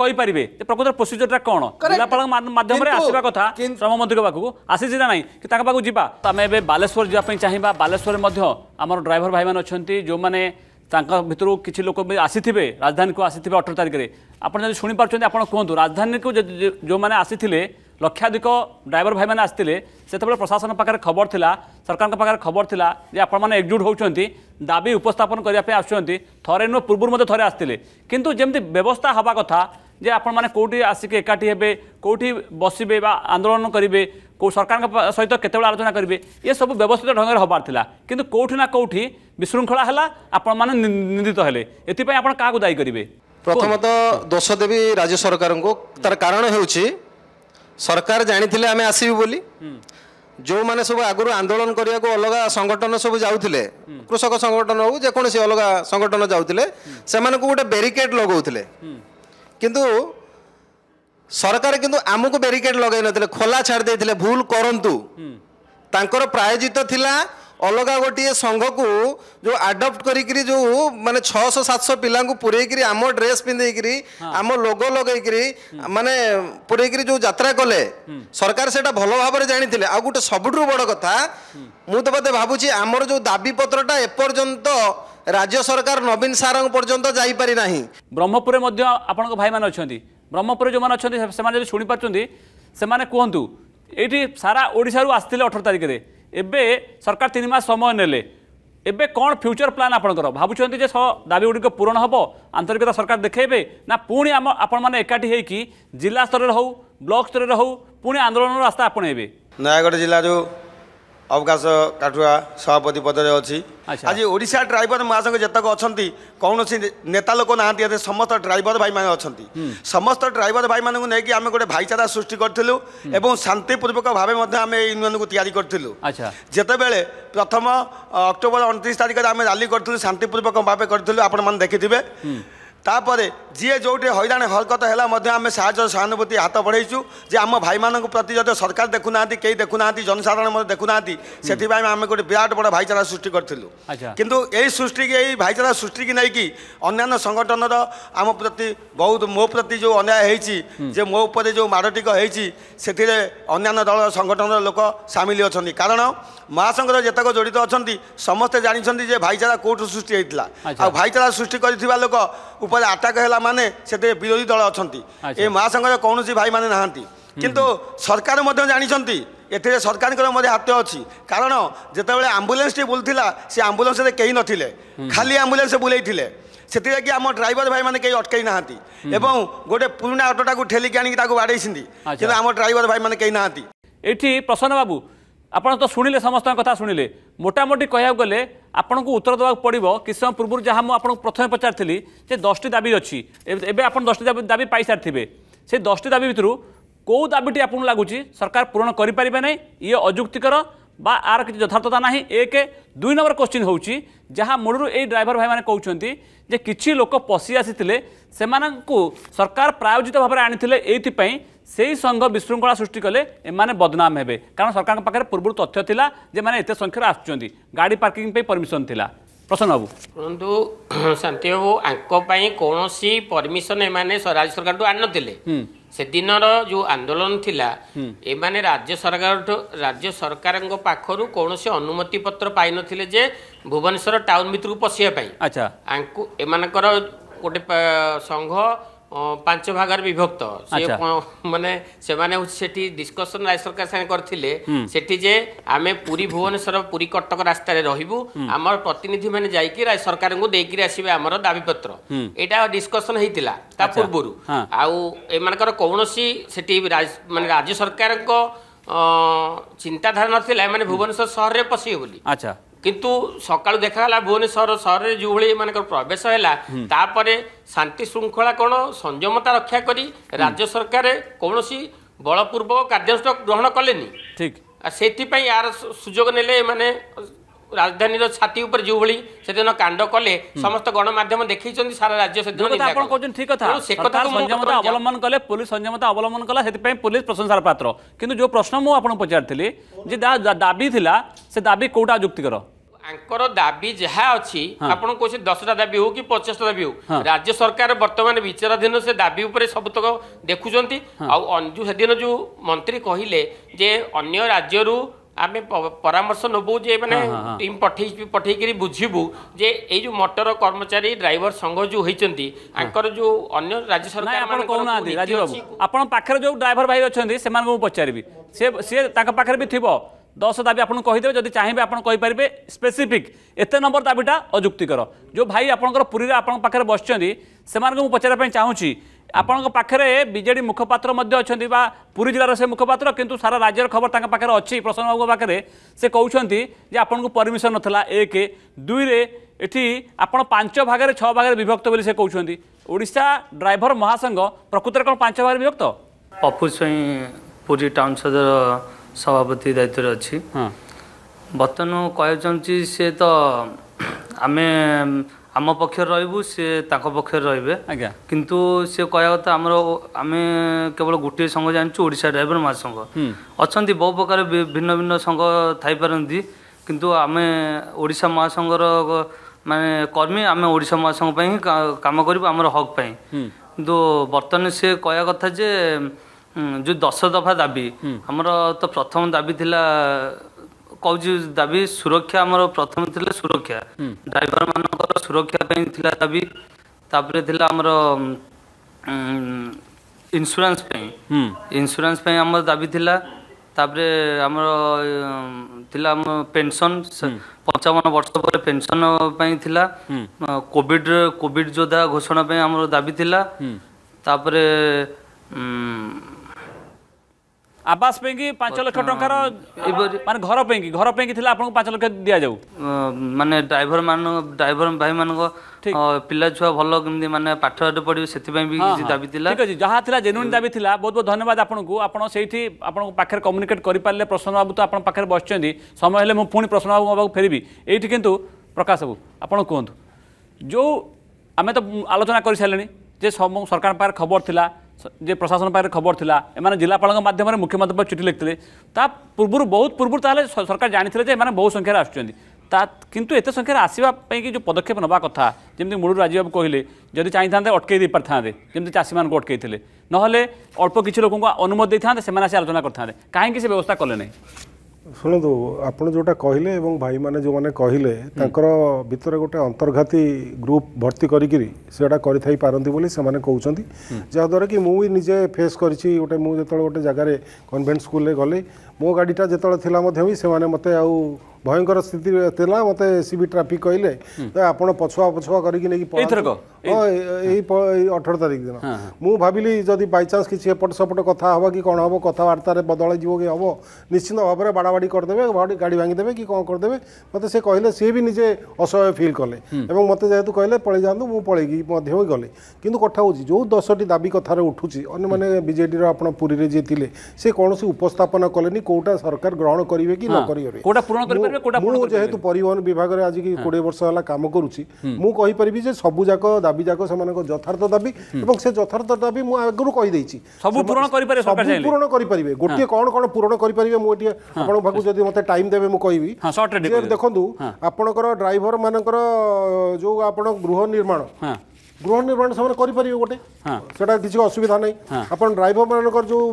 କହିପାରିବେ ପ୍ରକୃତ ପ୍ରୋସିଜରଟା କ'ଣ ଜିଲ୍ଲାପାଳ ମାଧ୍ୟମରେ ଆସିବା କଥା ଶ୍ରମମନ୍ତ୍ରୀଙ୍କ ପାଖକୁ ଆସିଛି ନା ନାହିଁ କି ତାଙ୍କ ପାଖକୁ ଯିବା ଆମେ ଏବେ ବାଲେଶ୍ୱର ଯିବା ପାଇଁ ଚାହିଁବା ବାଲେଶ୍ୱରରେ ମଧ୍ୟ ଆମର ଡ୍ରାଇଭର ଭାଇମାନେ ଅଛନ୍ତି ଯେଉଁମାନେ ତାଙ୍କ ଭିତରୁ କିଛି ଲୋକ ବି ଆସିଥିବେ ରାଜଧାନୀକୁ ଆସିଥିବେ ଅଠର ତାରିଖରେ ଆପଣ ଯଦି ଶୁଣିପାରୁଛନ୍ତି ଆପଣ କୁହନ୍ତୁ ରାଜଧାନୀକୁ ଯେଉଁମାନେ ଆସିଥିଲେ লক্ষাধিক ড্রাইভর ভাই মানে আসলে সেতবে প্রশাসন পাখে খবর লা সরকার পাখে খবর লা যে আপনার একজুট হচ্ছেন দাবি উপস্থাপন করা আসছেন থরে নু পূর্ব মধ্যে থরে আসলে কিন্তু যেমন ব্যবস্থা হওয়া কথা যে আপনার মানে কোটি আসিকি একাঠি হবে কেউটি বসবে বা আন্দোলন করবে সরকার সহ কেতবে আলোচনা করবে এসব ব্যবস্থিত ঢঙ্গের হবার লা কিন্তু কেউটি না কেউটি বিশৃঙ্খলা হল আপনার মানে নিন্দিত হলে এপাই আপনার কাহু দায়ী করবে প্রথমত দোষ দেবী রাজ্য সরকারকে তার কারণ হচ্ছে ସରକାର ଜାଣିଥିଲେ ଆମେ ଆସିବୁ ବୋଲି ଯେଉଁମାନେ ସବୁ ଆଗରୁ ଆନ୍ଦୋଳନ କରିବାକୁ ଅଲଗା ସଂଗଠନ ସବୁ ଯାଉଥିଲେ କୃଷକ ସଂଗଠନ ହଉ ଯେକୌଣସି ଅଲଗା ସଂଗଠନ ଯାଉଥିଲେ ସେମାନଙ୍କୁ ଗୋଟେ ବ୍ୟାରିକେଡ୍ ଲଗାଉଥିଲେ କିନ୍ତୁ ସରକାର କିନ୍ତୁ ଆମକୁ ବ୍ୟାରିକେଡ୍ ଲଗାଇ ନଥିଲେ ଖୋଲା ଛାଡ଼ି ଦେଇଥିଲେ ଭୁଲ କରନ୍ତୁ ତାଙ୍କର ପ୍ରାୟୋଜିତ ଥିଲା ଅଲଗା ଗୋଟିଏ ସଂଘକୁ ଯେଉଁ ଆଡପ୍ଟ କରିକିରି ଯେଉଁ ମାନେ ଛଅଶହ ସାତଶହ ପିଲାଙ୍କୁ ପୁରେଇକିରି ଆମ ଡ୍ରେସ୍ ପିନ୍ଧେଇକିରି ଆମ ଲୋଗୋ ଲଗେଇକିରି ମାନେ ପୁରେଇକିରି ଯେଉଁ ଯାତ୍ରା କଲେ ସରକାର ସେଇଟା ଭଲ ଭାବରେ ଜାଣିଥିଲେ ଆଉ ଗୋଟେ ସବୁଠୁ ବଡ଼ କଥା ମୁଁ ତ ବୋଧେ ଭାବୁଛି ଆମର ଯେଉଁ ଦାବିପତ୍ରଟା ଏପର୍ଯ୍ୟନ୍ତ ରାଜ୍ୟ ସରକାର ନବୀନ ସାରଙ୍କ ପର୍ଯ୍ୟନ୍ତ ଯାଇପାରି ନାହିଁ ବ୍ରହ୍ମପୁରରେ ମଧ୍ୟ ଆପଣଙ୍କ ଭାଇମାନେ ଅଛନ୍ତି ବ୍ରହ୍ମପୁରରେ ଯେଉଁମାନେ ଅଛନ୍ତି ସେମାନେ ଯଦି ଶୁଣିପାରୁଛନ୍ତି ସେମାନେ କୁହନ୍ତୁ ଏଇଠି ସାରା ଓଡ଼ିଶାରୁ ଆସିଥିଲେ ଅଠର ତାରିଖରେ ଏବେ ସରକାର ତିନି ମାସ ସମୟ ନେଲେ ଏବେ କ'ଣ ଫ୍ୟୁଚର୍ ପ୍ଲାନ୍ ଆପଣଙ୍କର ଭାବୁଛନ୍ତି ଯେ ଦାବିଗୁଡ଼ିକ ପୂରଣ ହେବ ଆନ୍ତରିକତା ସରକାର ଦେଖାଇବେ ନା ପୁଣି ଆମ ଆପଣମାନେ ଏକାଠି ହୋଇକି ଜିଲ୍ଲା ସ୍ତରରେ ହେଉ ବ୍ଲକ୍ ସ୍ତରରେ ହେଉ ପୁଣି ଆନ୍ଦୋଳନର ରାସ୍ତା ଆପଣାଇବେ ନୟାଗଡ଼ ଜିଲ୍ଲା ଯେଉଁ ଅବକାଶ କାଠୁଆ ସଭାପତି ପଦରେ ଅଛି আজি ওড়িশা ড্রাইভর মা সঙ্গে যেতক অনেক কৌশি নেতা লোক না সমস্ত ড্রাইভর ভাই মানে অনেক সমস্ত ড্রাইভর ভাই মানুষ নিয়ে আমি গোটে ভাইচারা সৃষ্টি করলু এবং শান্তিপূর্বক ভাবে আমি এই ইউনিয়নকে তৈরি করলু যেতবে প্রথম অক্টোবর অনত্রিশ তারিখে আমি রালি করলু শান্তিপূর্বক ভাবে করলু আপনার দেখি ତାପରେ ଯିଏ ଯେଉଁଠି ହଇରାଣ ହରକତ ହେଲା ମଧ୍ୟ ଆମେ ସାହାଯ୍ୟ ସହାନୁଭୂତି ହାତ ବଢ଼େଇଛୁ ଯେ ଆମ ଭାଇମାନଙ୍କ ପ୍ରତି ଯଦି ସରକାର ଦେଖୁନାହାନ୍ତି କେହି ଦେଖୁନାହାନ୍ତି ଜନସାଧାରଣ ମଧ୍ୟ ଦେଖୁନାହାନ୍ତି ସେଥିପାଇଁ ଆମେ ଗୋଟେ ବିରାଟ ବଡ଼ ଭାଇଚାରା ସୃଷ୍ଟି କରିଥିଲୁ କିନ୍ତୁ ଏଇ ସୃଷ୍ଟିକି ଏଇ ଭାଇଚାରା ସୃଷ୍ଟିକି ନେଇକି ଅନ୍ୟାନ୍ୟ ସଂଗଠନର ଆମ ପ୍ରତି ବହୁତ ମୋ ପ୍ରତି ଯେଉଁ ଅନ୍ୟାୟ ହେଇଛି ଯେ ମୋ ଉପରେ ଯେଉଁ ମାଡ଼ଟିକ ହେଇଛି ସେଥିରେ ଅନ୍ୟାନ୍ୟ ଦଳ ସଂଗଠନର ଲୋକ ସାମିଲ ଅଛନ୍ତି କାରଣ মা সংঘর যেতক জড়িত অনেক সমস্ত জাঁচান যে ভাইচারা কোর্ট সৃষ্টি হয়েছিল আইচারা সৃষ্টি করে লোক উপরে আটাক হল মানে সেতে বিরোধী দল অনেক এ মা সংঘর কৌশি ভাই মানে না কিন্তু সরকার জাঁচান এতে সরকার হাত অছি কারণ যেতবে আম্বুলান্সটি বুলুলা সে আম্বুলান্সে কে নথিলে খালি আম্বুলান্স বুলাইলে ସେଥିଲାଗି ଆମ ଡ୍ରାଇଭର ଭାଇମାନେ କେହି ଅଟକାଇ ନାହାନ୍ତି ଏବଂ ଗୋଟେ ପୁରୁଣା ଅଟୋଟାକୁ ଠେଲିକି ଆଣିକି ତାକୁ ବାଡ଼େଇଛନ୍ତି କିନ୍ତୁ ଆମ ଡ୍ରାଇଭର ଭାଇମାନେ କେହି ନାହାନ୍ତି ଏଠି ପ୍ରସନ୍ନ ବାବୁ ଆପଣ ତ ଶୁଣିଲେ ସମସ୍ତଙ୍କ କଥା ଶୁଣିଲେ ମୋଟାମୋଟି କହିବାକୁ ଗଲେ ଆପଣଙ୍କୁ ଉତ୍ତର ଦେବାକୁ ପଡ଼ିବ କିଛି ସମୟ ପୂର୍ବରୁ ଯାହା ମୁଁ ଆପଣଙ୍କୁ ପ୍ରଥମେ ପଚାରିଥିଲି ଯେ ଦଶଟି ଦାବି ଅଛି ଏବେ ଆପଣ ଦଶଟି ଦାବି ଦାବି ପାଇସାରିଥିବେ ସେ ଦଶଟି ଦାବି ଭିତରୁ କେଉଁ ଦାବିଟି ଆପଣଙ୍କୁ ଲାଗୁଛି ସରକାର ପୂରଣ କରିପାରିବେ ନାହିଁ ଇଏ ଅଯୁକ୍ତିକର ବା ଆର କିଛି ଯଥାର୍ଥତା ନାହିଁ ଏକ ଦୁଇ ନମ୍ବର କ୍ୱଶ୍ଚିନ୍ ହେଉଛି ଯାହା ମୂଳରୁ ଏଇ ଡ୍ରାଇଭର ଭାଇମାନେ କହୁଛନ୍ତି ଯେ କିଛି ଲୋକ ପଶି ଆସିଥିଲେ ସେମାନଙ୍କୁ ସରକାର ପ୍ରାୟୋଜିତ ଭାବରେ ଆଣିଥିଲେ ଏଇଥିପାଇଁ ସେହି ସଂଘ ବିଶୃଙ୍ଖଳା ସୃଷ୍ଟି କଲେ ଏମାନେ ବଦନାମ ହେବେ କାରଣ ସରକାରଙ୍କ ପାଖରେ ପୂର୍ବରୁ ତଥ୍ୟ ଥିଲା ଯେ ମାନେ ଏତେ ସଂଖ୍ୟାରେ ଆସୁଛନ୍ତି ଗାଡ଼ି ପାର୍କିଂ ପାଇଁ ପରମିସନ ଥିଲା ପ୍ରଶ୍ନ ବାବୁ ଶୁଣନ୍ତୁ ଶାନ୍ତି ବାବୁ ଆଙ୍କ ପାଇଁ କୌଣସି ପରମିସନ ଏମାନେ ରାଜ୍ୟ ସରକାରଠୁ ଆଣିନଥିଲେ ସେଦିନର ଯେଉଁ ଆନ୍ଦୋଳନ ଥିଲା ଏମାନେ ରାଜ୍ୟ ସରକାରଠୁ ରାଜ୍ୟ ସରକାରଙ୍କ ପାଖରୁ କୌଣସି ଅନୁମତି ପତ୍ର ପାଇନଥିଲେ ଯେ ଭୁବନେଶ୍ୱର ଟାଉନ୍ ଭିତରକୁ ପଶିବା ପାଇଁ ଆଚ୍ଛା ଆଙ୍କୁ ଏମାନଙ୍କର ଗୋଟେ ସଂଘ ପାଞ୍ଚ ଭାଗରେ ବିଭକ୍ତ ମାନେ ସେମାନେ ସେଠି ଡିସ୍କସନ ରାଜ୍ୟ ସରକାର ସାଙ୍ଗେ କରିଥିଲେ ସେଠି ଯେ ଆମେ ପୁରୀ ଭୁବନେଶ୍ୱର ପୁରୀ କଟକ ରାସ୍ତାରେ ରହିବୁ ଆମର ପ୍ରତିନିଧିମାନେ ଯାଇକି ରାଜ୍ୟ ସରକାରଙ୍କୁ ଦେଇକିରି ଆସିବେ ଆମର ଦାବିପତ୍ର ଏଇଟା ଡିସ୍କସନ ହେଇଥିଲା ତା ପୂର୍ବରୁ ଆଉ ଏମାନଙ୍କର କୌଣସି ସେଠି ମାନେ ରାଜ୍ୟ ସରକାରଙ୍କ ଚିନ୍ତାଧାରା ନଥିଲା ଏମାନେ ଭୁବନେଶ୍ୱର ସହରରେ ପଶିବେ ବୋଲି ଆଚ୍ଛା କିନ୍ତୁ ସକାଳୁ ଦେଖାଗଲା ଭୁବନେଶ୍ୱର ସହରରେ ଯେଉଁଭଳି ଏମାନଙ୍କର ପ୍ରବେଶ ହେଲା ତାପରେ ଶାନ୍ତି ଶୃଙ୍ଖଳା କ'ଣ ସଂଯମତା ରକ୍ଷା କରି ରାଜ୍ୟ ସରକାର କୌଣସି ବଳପୂର୍ବକ କାର୍ଯ୍ୟାନୁଷ୍ଠାନ ଗ୍ରହଣ କଲେନି ଠିକ୍ ସେଥିପାଇଁ ଏହାର ସୁଯୋଗ ନେଲେ ଏମାନେ ରାଜଧାନୀର ଛାତି ଉପରେ ଯେଉଁଭଳି ସେଦିନ କାଣ୍ଡ କଲେ ସମସ୍ତ ଗଣମାଧ୍ୟମ ଦେଖେଇଛନ୍ତି ସାରା ରାଜ୍ୟ ସେଦିନ ଆପଣ କହୁଛନ୍ତି ଠିକ କଥା ସେ କଥା ସଂଯମତା ଅବଲମ୍ବନ କଲେ ପୋଲିସ ସଂଯମତା ଅବଲମ୍ବନ କଲା ସେଥିପାଇଁ ପୋଲିସ ପ୍ରଶଂସାର ପାତ୍ର କିନ୍ତୁ ଯେଉଁ ପ୍ରଶ୍ନ ମୁଁ ଆପଣଙ୍କୁ ପଚାରିଥିଲି ଯେ ଦାବି ଥିଲା ସେ ଦାବି କୋଉଟା ଯୁକ୍ତିକର ଆଙ୍କର ଦାବି ଯାହା ଅଛି ଆପଣ କହୁଛି ଦଶଟା ଦାବି ହଉ କି ପଚାଶଟା ଦାବି ହଉ ରାଜ୍ୟ ସରକାର ବର୍ତ୍ତମାନ ବିଚାରାଧୀନ ସେ ଦାବି ଉପରେ ସବୁତକ ଦେଖୁଛନ୍ତି ଆଉ ସେଦିନ ଯେଉଁ ମନ୍ତ୍ରୀ କହିଲେ ଯେ ଅନ୍ୟ ରାଜ୍ୟରୁ ଆମେ ପରାମର୍ଶ ନେବୁ ଯେ ମାନେ ଟିମ୍ ପଠେଇ ପଠେଇକିରି ବୁଝିବୁ ଯେ ଏଇ ଯେଉଁ ମଟର କର୍ମଚାରୀ ଡ୍ରାଇଭର ସଂଘ ଯେଉଁ ହୋଇଛନ୍ତି ଆଙ୍କର ଯେଉଁ ଅନ୍ୟ ରାଜ୍ୟ ସରକାର ଆପଣ କହୁନାହାନ୍ତି ରାଜୀବବାବୁ ଆପଣଙ୍କ ପାଖରେ ଯେଉଁ ଡ୍ରାଇଭର ଭାଇ ଅଛନ୍ତି ସେମାନଙ୍କୁ ମୁଁ ପଚାରିବି ସେ ସିଏ ତାଙ୍କ ପାଖରେ ବି ଥିବ ଦଶ ଦାବି ଆପଣଙ୍କୁ କହିଦେବେ ଯଦି ଚାହିଁବେ ଆପଣ କହିପାରିବେ ସ୍ପେସିଫିକ୍ ଏତେ ନମ୍ବର ଦାବିଟା ଅଯୁକ୍ତିକର ଯେଉଁ ଭାଇ ଆପଣଙ୍କର ପୁରୀରେ ଆପଣଙ୍କ ପାଖରେ ବସିଛନ୍ତି ସେମାନଙ୍କୁ ମୁଁ ପଚାରିବା ପାଇଁ ଚାହୁଁଛି ଆପଣଙ୍କ ପାଖରେ ବିଜେଡି ମୁଖପାତ୍ର ମଧ୍ୟ ଅଛନ୍ତି ବା ପୁରୀ ଜିଲ୍ଲାର ସେ ମୁଖପାତ୍ର କିନ୍ତୁ ସାରା ରାଜ୍ୟର ଖବର ତାଙ୍କ ପାଖରେ ଅଛି ପ୍ରସନ୍ନ ବାବୁଙ୍କ ପାଖରେ ସେ କହୁଛନ୍ତି ଯେ ଆପଣଙ୍କୁ ପରମିସନ୍ ନଥିଲା ଏକ ଦୁଇରେ ଏଠି ଆପଣ ପାଞ୍ଚ ଭାଗରେ ଛଅ ଭାଗରେ ବିଭକ୍ତ ବୋଲି ସେ କହୁଛନ୍ତି ଓଡ଼ିଶା ଡ୍ରାଇଭର ମହାସଂଘ ପ୍ରକୃତରେ କ'ଣ ପାଞ୍ଚ ଭାଗରେ ବିଭକ୍ତ ପପୁ ସ୍ୱାଇଁ ପୁରୀ ଟାଉନ୍ ସଦର ସଭାପତି ଦାୟିତ୍ୱରେ ଅଛି ବର୍ତ୍ତମାନ କହିବାକୁ ଚାହୁଁଛି ସେ ତ ଆମେ ଆମ ପକ୍ଷରେ ରହିବୁ ସିଏ ତାଙ୍କ ପକ୍ଷରେ ରହିବେ ଆଜ୍ଞା କିନ୍ତୁ ସିଏ କହିବା କଥା ଆମର ଆମେ କେବଳ ଗୋଟିଏ ସଂଘ ଜାଣିଛୁ ଓଡ଼ିଶା ଡ୍ରାଇଭର ମହାସଂଘ ଅଛନ୍ତି ବହୁ ପ୍ରକାର ଭିନ୍ନ ଭିନ୍ନ ସଂଘ ଥାଇପାରନ୍ତି କିନ୍ତୁ ଆମେ ଓଡ଼ିଶା ମହାସଂଘର ମାନେ କର୍ମୀ ଆମେ ଓଡ଼ିଶା ମହାସଂଘ ପାଇଁ ହିଁ କାମ କରିବୁ ଆମର ହକ୍ ପାଇଁ କିନ୍ତୁ ବର୍ତ୍ତମାନ ସିଏ କହିବା କଥା ଯେ ଯେଉଁ ଦଶ ଦଫା ଦାବି ଆମର ତ ପ୍ରଥମ ଦାବି ଥିଲା କହୁଛି ଦାବି ସୁରକ୍ଷା ଆମର ପ୍ରଥମେ ଥିଲା ସୁରକ୍ଷା ଡ୍ରାଇଭର ମାନଙ୍କର ସୁରକ୍ଷା ପାଇଁ ଥିଲା ଦାବି ତାପରେ ଥିଲା ଆମର ଇନ୍ସୁରାନ୍ସ ପାଇଁ ଇନ୍ସୁରାନ୍ସ ପାଇଁ ଆମର ଦାବି ଥିଲା ତାପରେ ଆମର ଥିଲା ଆମ ପେନସନ୍ ପଞ୍ଚାବନ ବର୍ଷ ପରେ ପେନସନ୍ ପାଇଁ ଥିଲା କୋଭିଡ କୋଭିଡ ଯୋଦ୍ଧା ଘୋଷଣା ପାଇଁ ଆମର ଦାବି ଥିଲା ତାପରେ আবাস পাইকি পাঁচ লক্ষ টঙ্কার মানে ঘর পাইকি ঘর পাইকি ଥିଲା ଆପଣଙ୍କୁ ପାଞ୍ଚ ଲକ୍ଷ ଦିଆଯାଉ ମାନେ ଡ୍ରାଇଭର ମାନ ଡ୍ରାଇଭର ଭାଇମାନଙ୍କ ପିଲା ଛୁଆ ଭଲ କେମିତି ମାନେ ପାଠଶାଠ ପଢ଼ିବେ ସେଥିପାଇଁ ବି କିଛି ଦାବି ଥିଲା ଠିକ୍ ଅଛି ଯାହା ଥିଲା ଜେନୁଇନ୍ ଦାବି ଥିଲା ବହୁତ ବହୁତ ଧନ୍ୟବାଦ ଆପଣଙ୍କୁ ଆପଣ ସେଇଠି ଆପଣଙ୍କ ପାଖରେ କମ୍ୟୁନିକେଟ୍ କରିପାରିଲେ ପ୍ରସନ୍ନ ବାବୁ ତ ଆପଣଙ୍କ ପାଖରେ ବସିଛନ୍ତି ସମୟ ହେଲେ ମୁଁ ପୁଣି ପ୍ରସନ୍ନ ବାବୁଙ୍କ ପାଖକୁ ଫେରିବି ଏଇଠି କିନ୍ତୁ ପ୍ରକାଶ ବାବୁ ଆପଣ କୁହନ୍ତୁ ଯେଉଁ ଆମେ ତ ଆଲୋଚନା କରିସାରିଲେଣି ଯେ ସରକାରଙ୍କ ପାଖରେ ଖବର ଥିଲା যে প্রশাসন পাখে খবর লা এমানে জেলাপাল মাধ্যমে মুখ্যমন্ত্রী পাখে চিঠি লিখলে তা পূর্ব বহু পূর্ব তাহলে সরকার জাঁলে যে এমানে বহু সংখ্যার আসছেন তা কিন্তু এত সংখ্যার আসবা যে পদক্ষেপ নেওয়া কথা যেমন মূল রাজীবাবু কহিলে যদি চাই থাকে অটকাই দিয়ে পারি থাকে যেমন চাষী মানুষ অটকাই নহলে অল্প কিছু লোক অনুমতি দিয়ে থাকে সে আসি আলোচনা করে থাকে সে ব্যবস্থা কলে না ଶୁଣନ୍ତୁ ଆପଣ ଯେଉଁଟା କହିଲେ ଏବଂ ଭାଇମାନେ ଯେଉଁମାନେ କହିଲେ ତାଙ୍କର ଭିତରେ ଗୋଟେ ଅନ୍ତର୍ଘାତୀ ଗ୍ରୁପ୍ ଭର୍ତ୍ତି କରିକିରି ସେଟା କରିଥାଇପାରନ୍ତି ବୋଲି ସେମାନେ କହୁଛନ୍ତି ଯାହାଦ୍ୱାରା କି ମୁଁ ବି ନିଜେ ଫେସ୍ କରିଛି ଗୋଟେ ମୁଁ ଯେତେବେଳେ ଗୋଟେ ଜାଗାରେ କନଭେଣ୍ଟ ସ୍କୁଲରେ ଗଲି ମୋ ଗାଡ଼ିଟା ଯେତେବେଳେ ଥିଲା ମଧ୍ୟ ବି ସେମାନେ ମୋତେ ଆଉ ଭୟଙ୍କର ସ୍ଥିତିରେ ଥିଲା ମୋତେ ସି ବି ଟ୍ରାଫିକ୍ କହିଲେ ଆପଣ ପଛୁଆ ପଛୁଆ କରିକି ନେଇକି ଏଇ ଅଠର ତାରିଖ ଦିନ ମୁଁ ଭାବିଲି ଯଦି ବାଇଚାନ୍ସ କିଛି ଏପଟ ସେପଟ କଥା ହେବ କି କ'ଣ ହେବ କଥାବାର୍ତ୍ତାରେ ବଦଳି ଯିବ କି ହେବ ନିଶ୍ଚିନ୍ତ ଭାବରେ ବାଡ଼ାବାଡ଼ି କରିଦେବେ ଗାଡ଼ି ଭାଙ୍ଗିଦେବେ କି କ'ଣ କରିଦେବେ ମୋତେ ସେ କହିଲେ ସିଏ ବି ନିଜେ ଅସହାୟ ଫିଲ୍ କଲେ ଏବଂ ମୋତେ ଯେହେତୁ କହିଲେ ପଳେଇ ଯାଆନ୍ତୁ ମୁଁ ପଳେଇକି ମଧ୍ୟ ଗଲେ କିନ୍ତୁ କଥା ହେଉଛି ଯେଉଁ ଦଶଟି ଦାବି କଥାରେ ଉଠୁଛି ଅନ୍ୟମାନେ ବିଜେଡ଼ିର ଆପଣ ପୁରୀରେ ଯିଏ ଥିଲେ ସେ କୌଣସି ଉପସ୍ଥାପନା କଲେନି কোটা সরকার গ্রহণ করবে কি হ্যাঁ, ন করবে মু যেহেতু পরিবহন বিভাগের আজ কি কোড়ি বর্ষ হল কাম করুছি মু কইপারি যে সবু যাক দাবি যাক সে যথার্থ দাবি এবং সে যথার্থ দাবি মু আগর কই দেইছি সবু পূরণ করি পারে সরকার চাইলে পূরণ করি পারিবে গোটিয়ে কোন কোন পূরণ করি পারিবে মু এটি আপন ভাগু যদি মতে টাইম দেবে মু কইবি দেখন্তু আপনকৰ ড্রাইভর মানকৰ যো আপন গৃহ নিৰ্মাণ গৃহ নির্মাণ ସେମାନେ କରିପାରିବେ ଗୋଟେ ସେଟା କିଛି ଅସୁବିଧା ନାହିଁ ଆପଣ ଡ୍ରାଇଭର ମାନଙ୍କର ଯୋଉ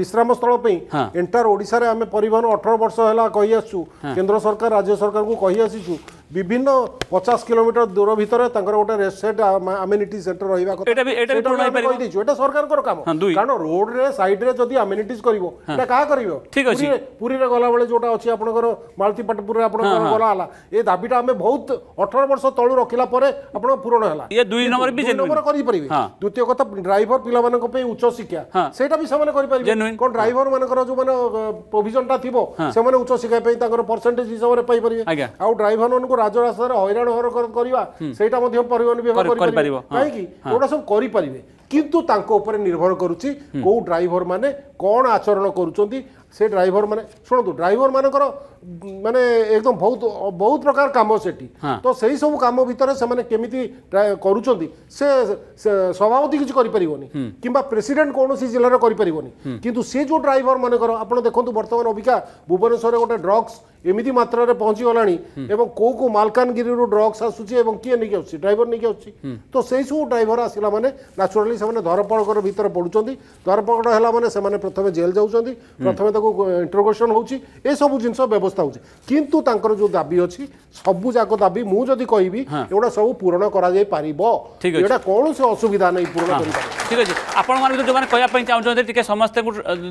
ବିଶ୍ରାମ ସ୍ଥଳ ପାଇଁ ଏଣ୍ଟାର ଓଡ଼ିଶାରେ ଆମେ ପରିବହନ ଅଠର ବର୍ଷ ହେଲା କହି ଆସିଛୁ କେନ୍ଦ୍ର ସରକାର ରାଜ୍ୟ ସରକାରଙ୍କୁ କହି ଆସିଛୁ বিভিন্ন পচাশ কিলোমিটর দূর ভিতরে তাঁর গোটে রেসেট আমেনিটি সেন্টর রহবা কথা এটা সরকারকর কাম কারণ রোডরে সাইডরে যদি আমেনিটিজ করিব এটা কাহা করিব পুরীরে গলাবেলে যেটা অছি আপনার মালতিপাটপুরে আপনার গলা হলা এ দাবিটা আমি বহুত অঠর বর্ষ তলু রখিলা পরে আপনার পূরণ হলা দুই নম্বর বি নম্বর করি পারিবে দ্বিতীয় কথা ড্রাইভর পিলা মানক পে উচ্চ শিক্ষা সেটা বি সেমানে করি পারিবে কোন ড্রাইভর মানকর যে মানে প্রভিজনটা থিবো সেমানে উচ্চ শিক্ষা পে তাঁর পার্সেন্টেজ হিসাবরে পাই পারিবে ড্রাইভর মানকু ରାଜରାସ୍ତାରେ ହଇରାଣ ହରକତ କରିବା ସେଇଟା ମଧ୍ୟ ପରିବହନ ବିଭାଗ କରିପାରିବ କାହିଁକି ଏଗୁଡ଼ା ସବୁ କରିପାରିବେ କିନ୍ତୁ ତାଙ୍କ ଉପରେ ନିର୍ଭର କରୁଛି କୋଉ ଡ୍ରାଇଭର ମାନେ କ'ଣ ଆଚରଣ କରୁଛନ୍ତି ସେ ଡ୍ରାଇଭରମାନେ ଶୁଣନ୍ତୁ ଡ୍ରାଇଭରମାନଙ୍କର ମାନେ ଏକଦମ ବହୁତ ବହୁତ ପ୍ରକାର କାମ ସେଠି ତ ସେଇ ସବୁ କାମ ଭିତରେ ସେମାନେ କେମିତି କରୁଛନ୍ତି ସେ ସଭାପତି କିଛି କରିପାରିବନି କିମ୍ବା ପ୍ରେସିଡେଣ୍ଟ କୌଣସି ଜିଲ୍ଲାର କରିପାରିବନି କିନ୍ତୁ ସେ ଯେଉଁ ଡ୍ରାଇଭରମାନଙ୍କର ଆପଣ ଦେଖନ୍ତୁ ବର୍ତ୍ତମାନ ଅବିକା ଭୁବନେଶ୍ୱରରେ ଗୋଟେ ଡ୍ରଗ୍ସ ଏମିତି ମାତ୍ରାରେ ପହଞ୍ଚିଗଲାଣି ଏବଂ କେଉଁ କେଉଁ ମାଲକାନଗିରିରୁ ଡ୍ରଗ୍ସ ଆସୁଛି ଏବଂ କିଏ ନେଇକି ଆସୁଛି ଡ୍ରାଇଭର ନେଇକି ଆସୁଛି ତ ସେଇ ସବୁ ଡ୍ରାଇଭର ଆସିଲା ମାନେ ନ୍ୟାଚୁରାଲି ସେମାନେ ଧରପକଡ଼ ଭିତରେ ପଡ଼ୁଛନ୍ତି ଧରପକଡ଼ ହେଲା ମାନେ ସେମାନେ ପ୍ରଥମେ ଜେଲ୍ ଯାଉଛନ୍ତି ପ୍ରଥମେ ତାକୁ ଇଣ୍ଟ୍ରୋଗେସନ୍ ହେଉଛି ଏସବୁ ଜିନିଷ ବ୍ୟବସ୍ଥା ହେଉଛି କିନ୍ତୁ ତାଙ୍କର ଯେଉଁ ଦାବି ଅଛି ସବୁଯାକ ଦାବି ମୁଁ ଯଦି କହିବି ଏଗୁଡ଼ା ସବୁ ପୂରଣ କରାଯାଇପାରିବ ଏଇଟା କୌଣସି ଅସୁବିଧା ନାହିଁ ପୂରଣ କରିପାରିବ ଠିକ୍ ଅଛି ଆପଣମାନେ ଯେଉଁମାନେ କହିବା ପାଇଁ ଚାହୁଁଛନ୍ତି ଟିକେ ସମସ୍ତେ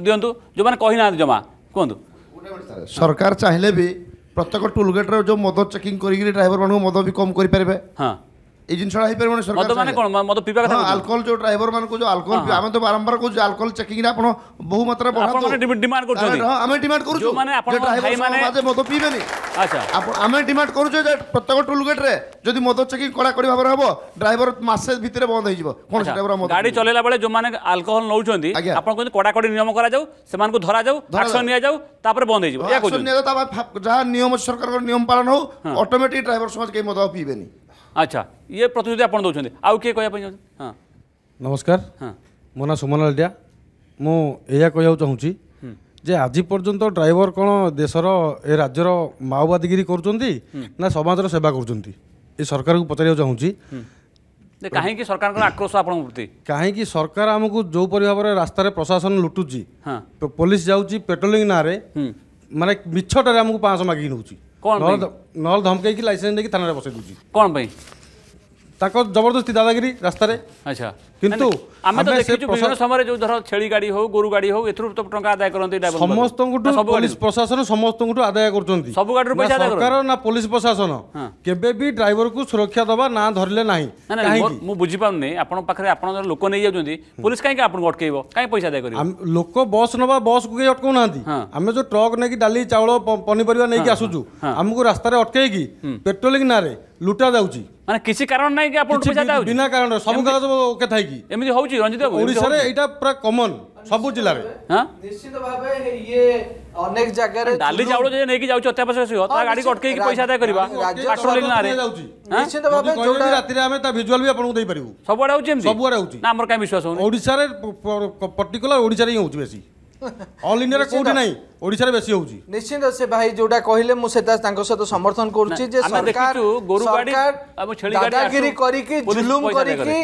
ଦିଅନ୍ତୁ ଯେଉଁମାନେ କହିନାହାନ୍ତି ଜମା କୁହନ୍ତୁ ସରକାର ଚାହିଁଲେ ବି ପ୍ରତ୍ୟେକ ଟୋଲ୍ ଗେଟ୍ରେ ଯେଉଁ ମଦ ଚେକିଂ କରିକି ଡ୍ରାଇଭରମାନଙ୍କୁ ମଦ ବି କମ୍ କରିପାରିବେ ହଁ এই ଜିନିଷ ହେଇପାରିବନି ସରକାର ମାନେ କ'ଣ ମଦ ପିଇବା କଥା ଆଲକୋହଲ ଯେଉଁ ଡ୍ରାଇଭର ମାନଙ୍କୁ ଯେଉଁ ଆଲକୋହଲ ଆମେ ତ ବାରମ୍ବାର କହୁଛୁ ଆଲକୋହଲ ଚେକିଂ ରେ ଆପଣ ବହୁ ମାତ୍ରାରେ ବଢ଼ାନ୍ତୁ ଡିମାଣ୍ଡ କରୁଛନ୍ତି ଆମେ ଡିମାଣ୍ଡ କରୁଛୁ ମାନେ ଆପଣ ଭାଇମାନେ ମଦ ପିଇବେନି ଆଚ୍ଛା ଆମେ ଡିମାଣ୍ଡ କରୁଛୁ ଯେ ପ୍ରତ୍ୟେକ ଟୋଲ୍ ଗେଟ୍ ରେ ଯଦି ମଦ ଚେକିଂ କଡ଼ାକଡ଼ି ଭାବରେ ହେବ ଡ୍ରାଇଭର ମାସେ ଭିତରେ ବନ୍ଦ ହେଇଯିବ କ'ଣ ଡ୍ରାଇଭର ଗାଡ଼ି ଚଲେଇଲା ବେଳେ ଯେଉଁମାନେ ଆଲକୋହଲ ନେଉଛନ୍ତି ଆପଣ କହୁଛନ୍ତି କଡ଼ାକଡ଼ି ନିୟମ କରାଯାଉ ସେମାନଙ୍କୁ ଧରାଯାଉ ଆକ୍ସନ ନିଆଯାଉ ତାପରେ ବନ୍ଦ ହେଇଯିବ ଯାହା ନିୟମ ସରକାରଙ୍କ ନିୟମ ପାଳନ ହଉ ଅଟୋମେଟିକ ଡ୍ରାଇଭର ସମାଜ କେହି ମଦ ପିଇବେନି ଆଚ୍ଛା ଇଏ ପ୍ରତିଶ୍ରୁତି ଆପଣ ଦେଉଛନ୍ତି ଆଉ କିଏ କହିବା ପାଇଁ ଚାହୁଁଛନ୍ତି ହଁ ନମସ୍କାର ହଁ ମୋ ନାଁ ସୁମନ ଆଲଟିଆ ମୁଁ ଏହା କହିବାକୁ ଚାହୁଁଛି ଯେ ଆଜି ପର୍ଯ୍ୟନ୍ତ ଡ୍ରାଇଭର କ'ଣ ଦେଶର ଏ ରାଜ୍ୟର ମାଓବାଦୀଗିରି କରୁଛନ୍ତି ନା ସମାଜର ସେବା କରୁଛନ୍ତି ଏ ସରକାରକୁ ପଚାରିବାକୁ ଚାହୁଁଛି କାହିଁକି ସରକାରଙ୍କର ଆକ୍ରୋଶ ଆପଣଙ୍କ ପ୍ରତି କାହିଁକି ସରକାର ଆମକୁ ଯେଉଁପରି ଭାବରେ ରାସ୍ତାରେ ପ୍ରଶାସନ ଲୁଟୁଛି ପୋଲିସ ଯାଉଛି ପେଟ୍ରୋଲିଂ ନାଁରେ ମାନେ ମିଛଟାରେ ଆମକୁ ପାଞ୍ଚଶହ ମାଗିକି ନେଉଛି କ'ଣ ନହେଲେ ଧମକେଇକି ଲାଇସେନ୍ସ ନେଇକି ଥାନାରେ ବସେଇ ଦେଉଛି କ'ଣ ପାଇଁ ତାଙ୍କ ଜବରଦସ୍ତି ଦାଦାଗିରି ରାସ୍ତାରେ ଆଚ୍ଛା କିନ୍ତୁ ଆମେ ତ ଦେଖିଛୁ ବିଭିନ୍ନ ସମୟରେ ଯୋଉ ଧର ଛେଳି ଗାଡି ହଉ ଗୋରୁ ଗାଡି ହଉ ଏଥିରୁ ତ ଟଙ୍କା ଆଦାୟ କରନ୍ତି ସମସ୍ତଙ୍କଠୁ ପୋଲିସ ପ୍ରଶାସନ ସମସ୍ତଙ୍କଠୁ ଆଦାୟ କରୁଛନ୍ତି ସବୁ ଗାଡିରୁ ପଇସା ସରକାର ନା ପୋଲିସ ପ୍ରଶାସନ କେବେ ବି ଡ୍ରାଇଭରକୁ ସୁରକ୍ଷା ଦେବା ନା ଧରିଲେ ନାହିଁ ମୁଁ ବୁଝିପାରୁନି ଆପଣଙ୍କ ପାଖରେ ଆପଣଙ୍କର ଲୋକ ନେଇଯାଉଛନ୍ତି ପୋଲିସ କାହିଁକି ଆପଣଙ୍କୁ ଅଟକେଇବ କାହିଁକି ପଇସା ଆଦାୟ କରିବ ଲୋକ ବସ୍ ନବା ବସ୍କୁ କେହି ଅଟକଉ ନାହାନ୍ତି ଆମେ ଯୋଉ ଟ୍ରକ୍ ନେଇକି ଡାଲି ଚାଉଳ ପନିପରିବା ନେଇକି ଆସୁଛୁ ଆମକୁ ରାସ୍ତାରେ ଅଟକେଇକି ପେଟ୍ରୋଲିଂ ନାଁରେ ଲୁଟା ଯାଉଛି মানে কিছু কারণ নাই কি আপনার পয়সা দাও বিনা কারণ সব কাগজ ওকে থাই কি এমনি হউছি রঞ্জিত বাবু ওড়িশা রে এটা পুরা কমন সব জেলা রে হ্যাঁ নিশ্চিত ভাবে ইয়ে অনেক জায়গা রে ডালি চাউল যে নেকি যাউছি অত্যাবশ্যক সহ তা গাড়ি কটকে কি পয়সা দায় করিবা পেট্রোলিং না রে নিশ্চিত ভাবে যোটা রাতি রে আমি তা ভিজুয়াল ভি আপনাকে দেই পারিবু সবুয়াড়ে হউছি এমনি সবুয়াড়ে হউছি না আমার কাই বিশ্বাস হউনি ওড়িশা রে পার্টিকুলার ওড়িশা রে হউছি বেশি অল ইন্ডিয়ার কোটি নাই ওড়িশার বেশি হচ্ছে নিশ্চিন্ত সে ভাই যেটা কহিলে মু সেটা তাঙ্ক সহ সমর্থন করছি যে সরকার সরকার দাদাগিরি করিকি জুলুম করিকি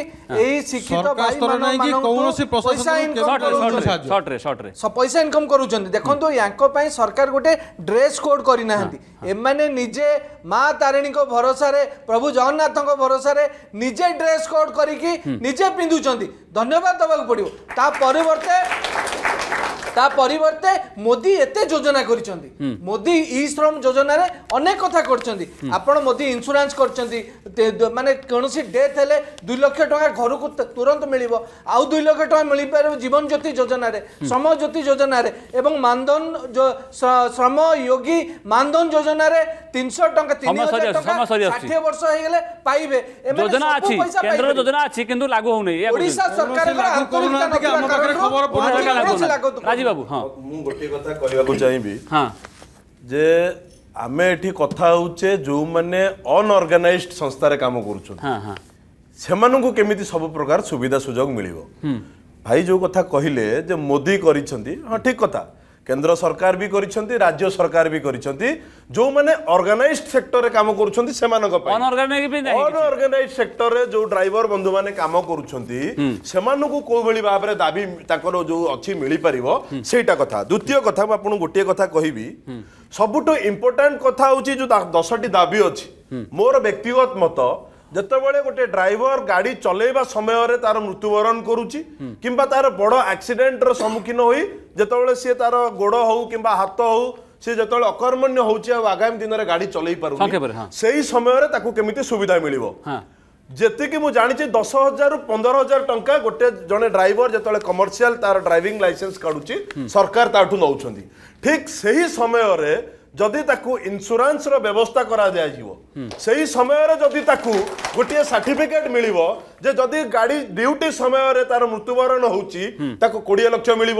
এই শিক্ষিত ভাই মানকি কোনসি পয়সা ইনকম করুছন্তি শর্ট রে শর্ট রে পয়সা ইনকম করুছন্তি দেখন্তু ইয়াঙ্ক পাই সরকার গোটে ড্রেস কোড করি নাহান্তি এমানে নিজে মা তারিণীଙ୍କ ভরসারে প্রভু জগন্নাথଙ୍କ ভরসারে নিজে ড্রেস কোড করিকি নিজে পিঁধুছন্তি ধন্যবাদ দেବାକୁ পড়িব তা পরিবর্তে তা পরিবর্তে মোদি এতে যোজনা করছেন মোদি ই শ্রম যোজনার অনেক কথা করছেন আপনার মোদি ইন্সুরান্স করছেন মানে কোণী ডেথ হলে দুই লক্ষ টাকা ঘরক তুরন্ত মিলব আউ দুই লক্ষ টাকা মিলিপার জীবন জ্যোতি যোজনার শ্রম জ্যোতি যোজনার এবং মানধন শ্রম যোগী মানধন যোজনার তিনশো টাকা তিন হাজার টাকা ষাঠিয়ে বর্ষ হয়ে গেলে পাইবে যোজনা আছে কেন্দ্র যোজনা আছে কিন্তু লাগু হউনি ওড়িশা আন্তরিকতা লাগু ବାବୁ ହଁ ମୁଁ ଗୋଟିଏ କଥା କହିବାକୁ ଚାହିଁବି ହଁ ଯେ ଆମେ ଏଠି କଥା ହେଉଛେ ଯେଉଁମାନେ ଅନଅର୍ଗାନାଇଜ ସଂସ୍ଥାରେ କାମ କରୁଛନ୍ତି ସେମାନଙ୍କୁ କେମିତି ସବୁ ପ୍ରକାର ସୁବିଧା ସୁଯୋଗ ମିଳିବ ଭାଇ ଯେଉଁ କଥା କହିଲେ ଯେ ମୋଦି କରିଛନ୍ତି ହଁ ଠିକ କଥା କେନ୍ଦ୍ର ସରକାର ବି କରିଛନ୍ତି ରାଜ୍ୟ ସରକାର ବି କରିଛନ୍ତି ଯେଉଁମାନେ ଅର୍ଗାନାଇଜ ସେକ୍ଟରରେ କାମ କରୁଛନ୍ତି ସେମାନଙ୍କ ପାଇଁ ଅନଅର୍ଗାନାଇଜ ସେକ୍ଟରରେ ଯୋଉ ଡ୍ରାଇଭର ବନ୍ଧୁମାନେ କାମ କରୁଛନ୍ତି ସେମାନଙ୍କୁ କୋଉଭଳି ଭାବରେ ଦାବି ତାଙ୍କର ଯୋଉ ଅଛି ମିଳିପାରିବ ସେଇଟା କଥା ଦ୍ୱିତୀୟ କଥା ମୁଁ ଆପଣଙ୍କୁ ଗୋଟିଏ କଥା କହିବି ସବୁଠୁ ଇମ୍ପୋର୍ଟାଣ୍ଟ କଥା ହେଉଛି ଯୋଉ ଦଶଟି ଦାବି ଅଛି ମୋର ବ୍ୟକ୍ତିଗତ ମତ ଯେତେବେଳେ ଗୋଟେ ଡ୍ରାଇଭର ଗାଡ଼ି ଚଲେଇବା ସମୟରେ ତାର ମୃତ୍ୟୁବରଣ କରୁଛି କିମ୍ବା ତାର ବଡ଼ ଆକ୍ସିଡେଣ୍ଟର ସମ୍ମୁଖୀନ ହୋଇ ଯେତେବେଳେ ସିଏ ତାର ଗୋଡ଼ ହଉ କିମ୍ବା ହାତ ହଉ ସିଏ ଯେତେବେଳେ ଅକର୍ମଣ୍ୟ ହଉଛି ଆଉ ଆଗାମୀ ଦିନରେ ଗାଡ଼ି ଚଲେଇ ପାରୁ ସେଇ ସମୟରେ ତାକୁ କେମିତି ସୁବିଧା ମିଳିବ ଯେତିକି ମୁଁ ଜାଣିଛି ଦଶ ହଜାରରୁ ପନ୍ଦର ହଜାର ଟଙ୍କା ଗୋଟେ ଜଣେ ଡ୍ରାଇଭର ଯେତେବେଳେ କମର୍ସିଆଲ ତାର ଡ୍ରାଇଭିଂ ଲାଇସେନ୍ସ କାଢୁଛି ସରକାର ତାଠୁ ନେଉଛନ୍ତି ଠିକ ସେହି ସମୟରେ ଯଦି ତାକୁ ଇନ୍ସୁରାନ୍ସର ବ୍ୟବସ୍ଥା କରାଯାଇଯିବ ସେହି ସମୟରେ ଯଦି ତାକୁ ଗୋଟିଏ ସାର୍ଟିଫିକେଟ୍ ମିଳିବ ଯେ ଯଦି ଗାଡ଼ି ଡ୍ୟୁଟି ସମୟରେ ତାର ମୃତ୍ୟୁବରଣ ହେଉଛି ତାକୁ କୋଡ଼ିଏ ଲକ୍ଷ ମିଳିବ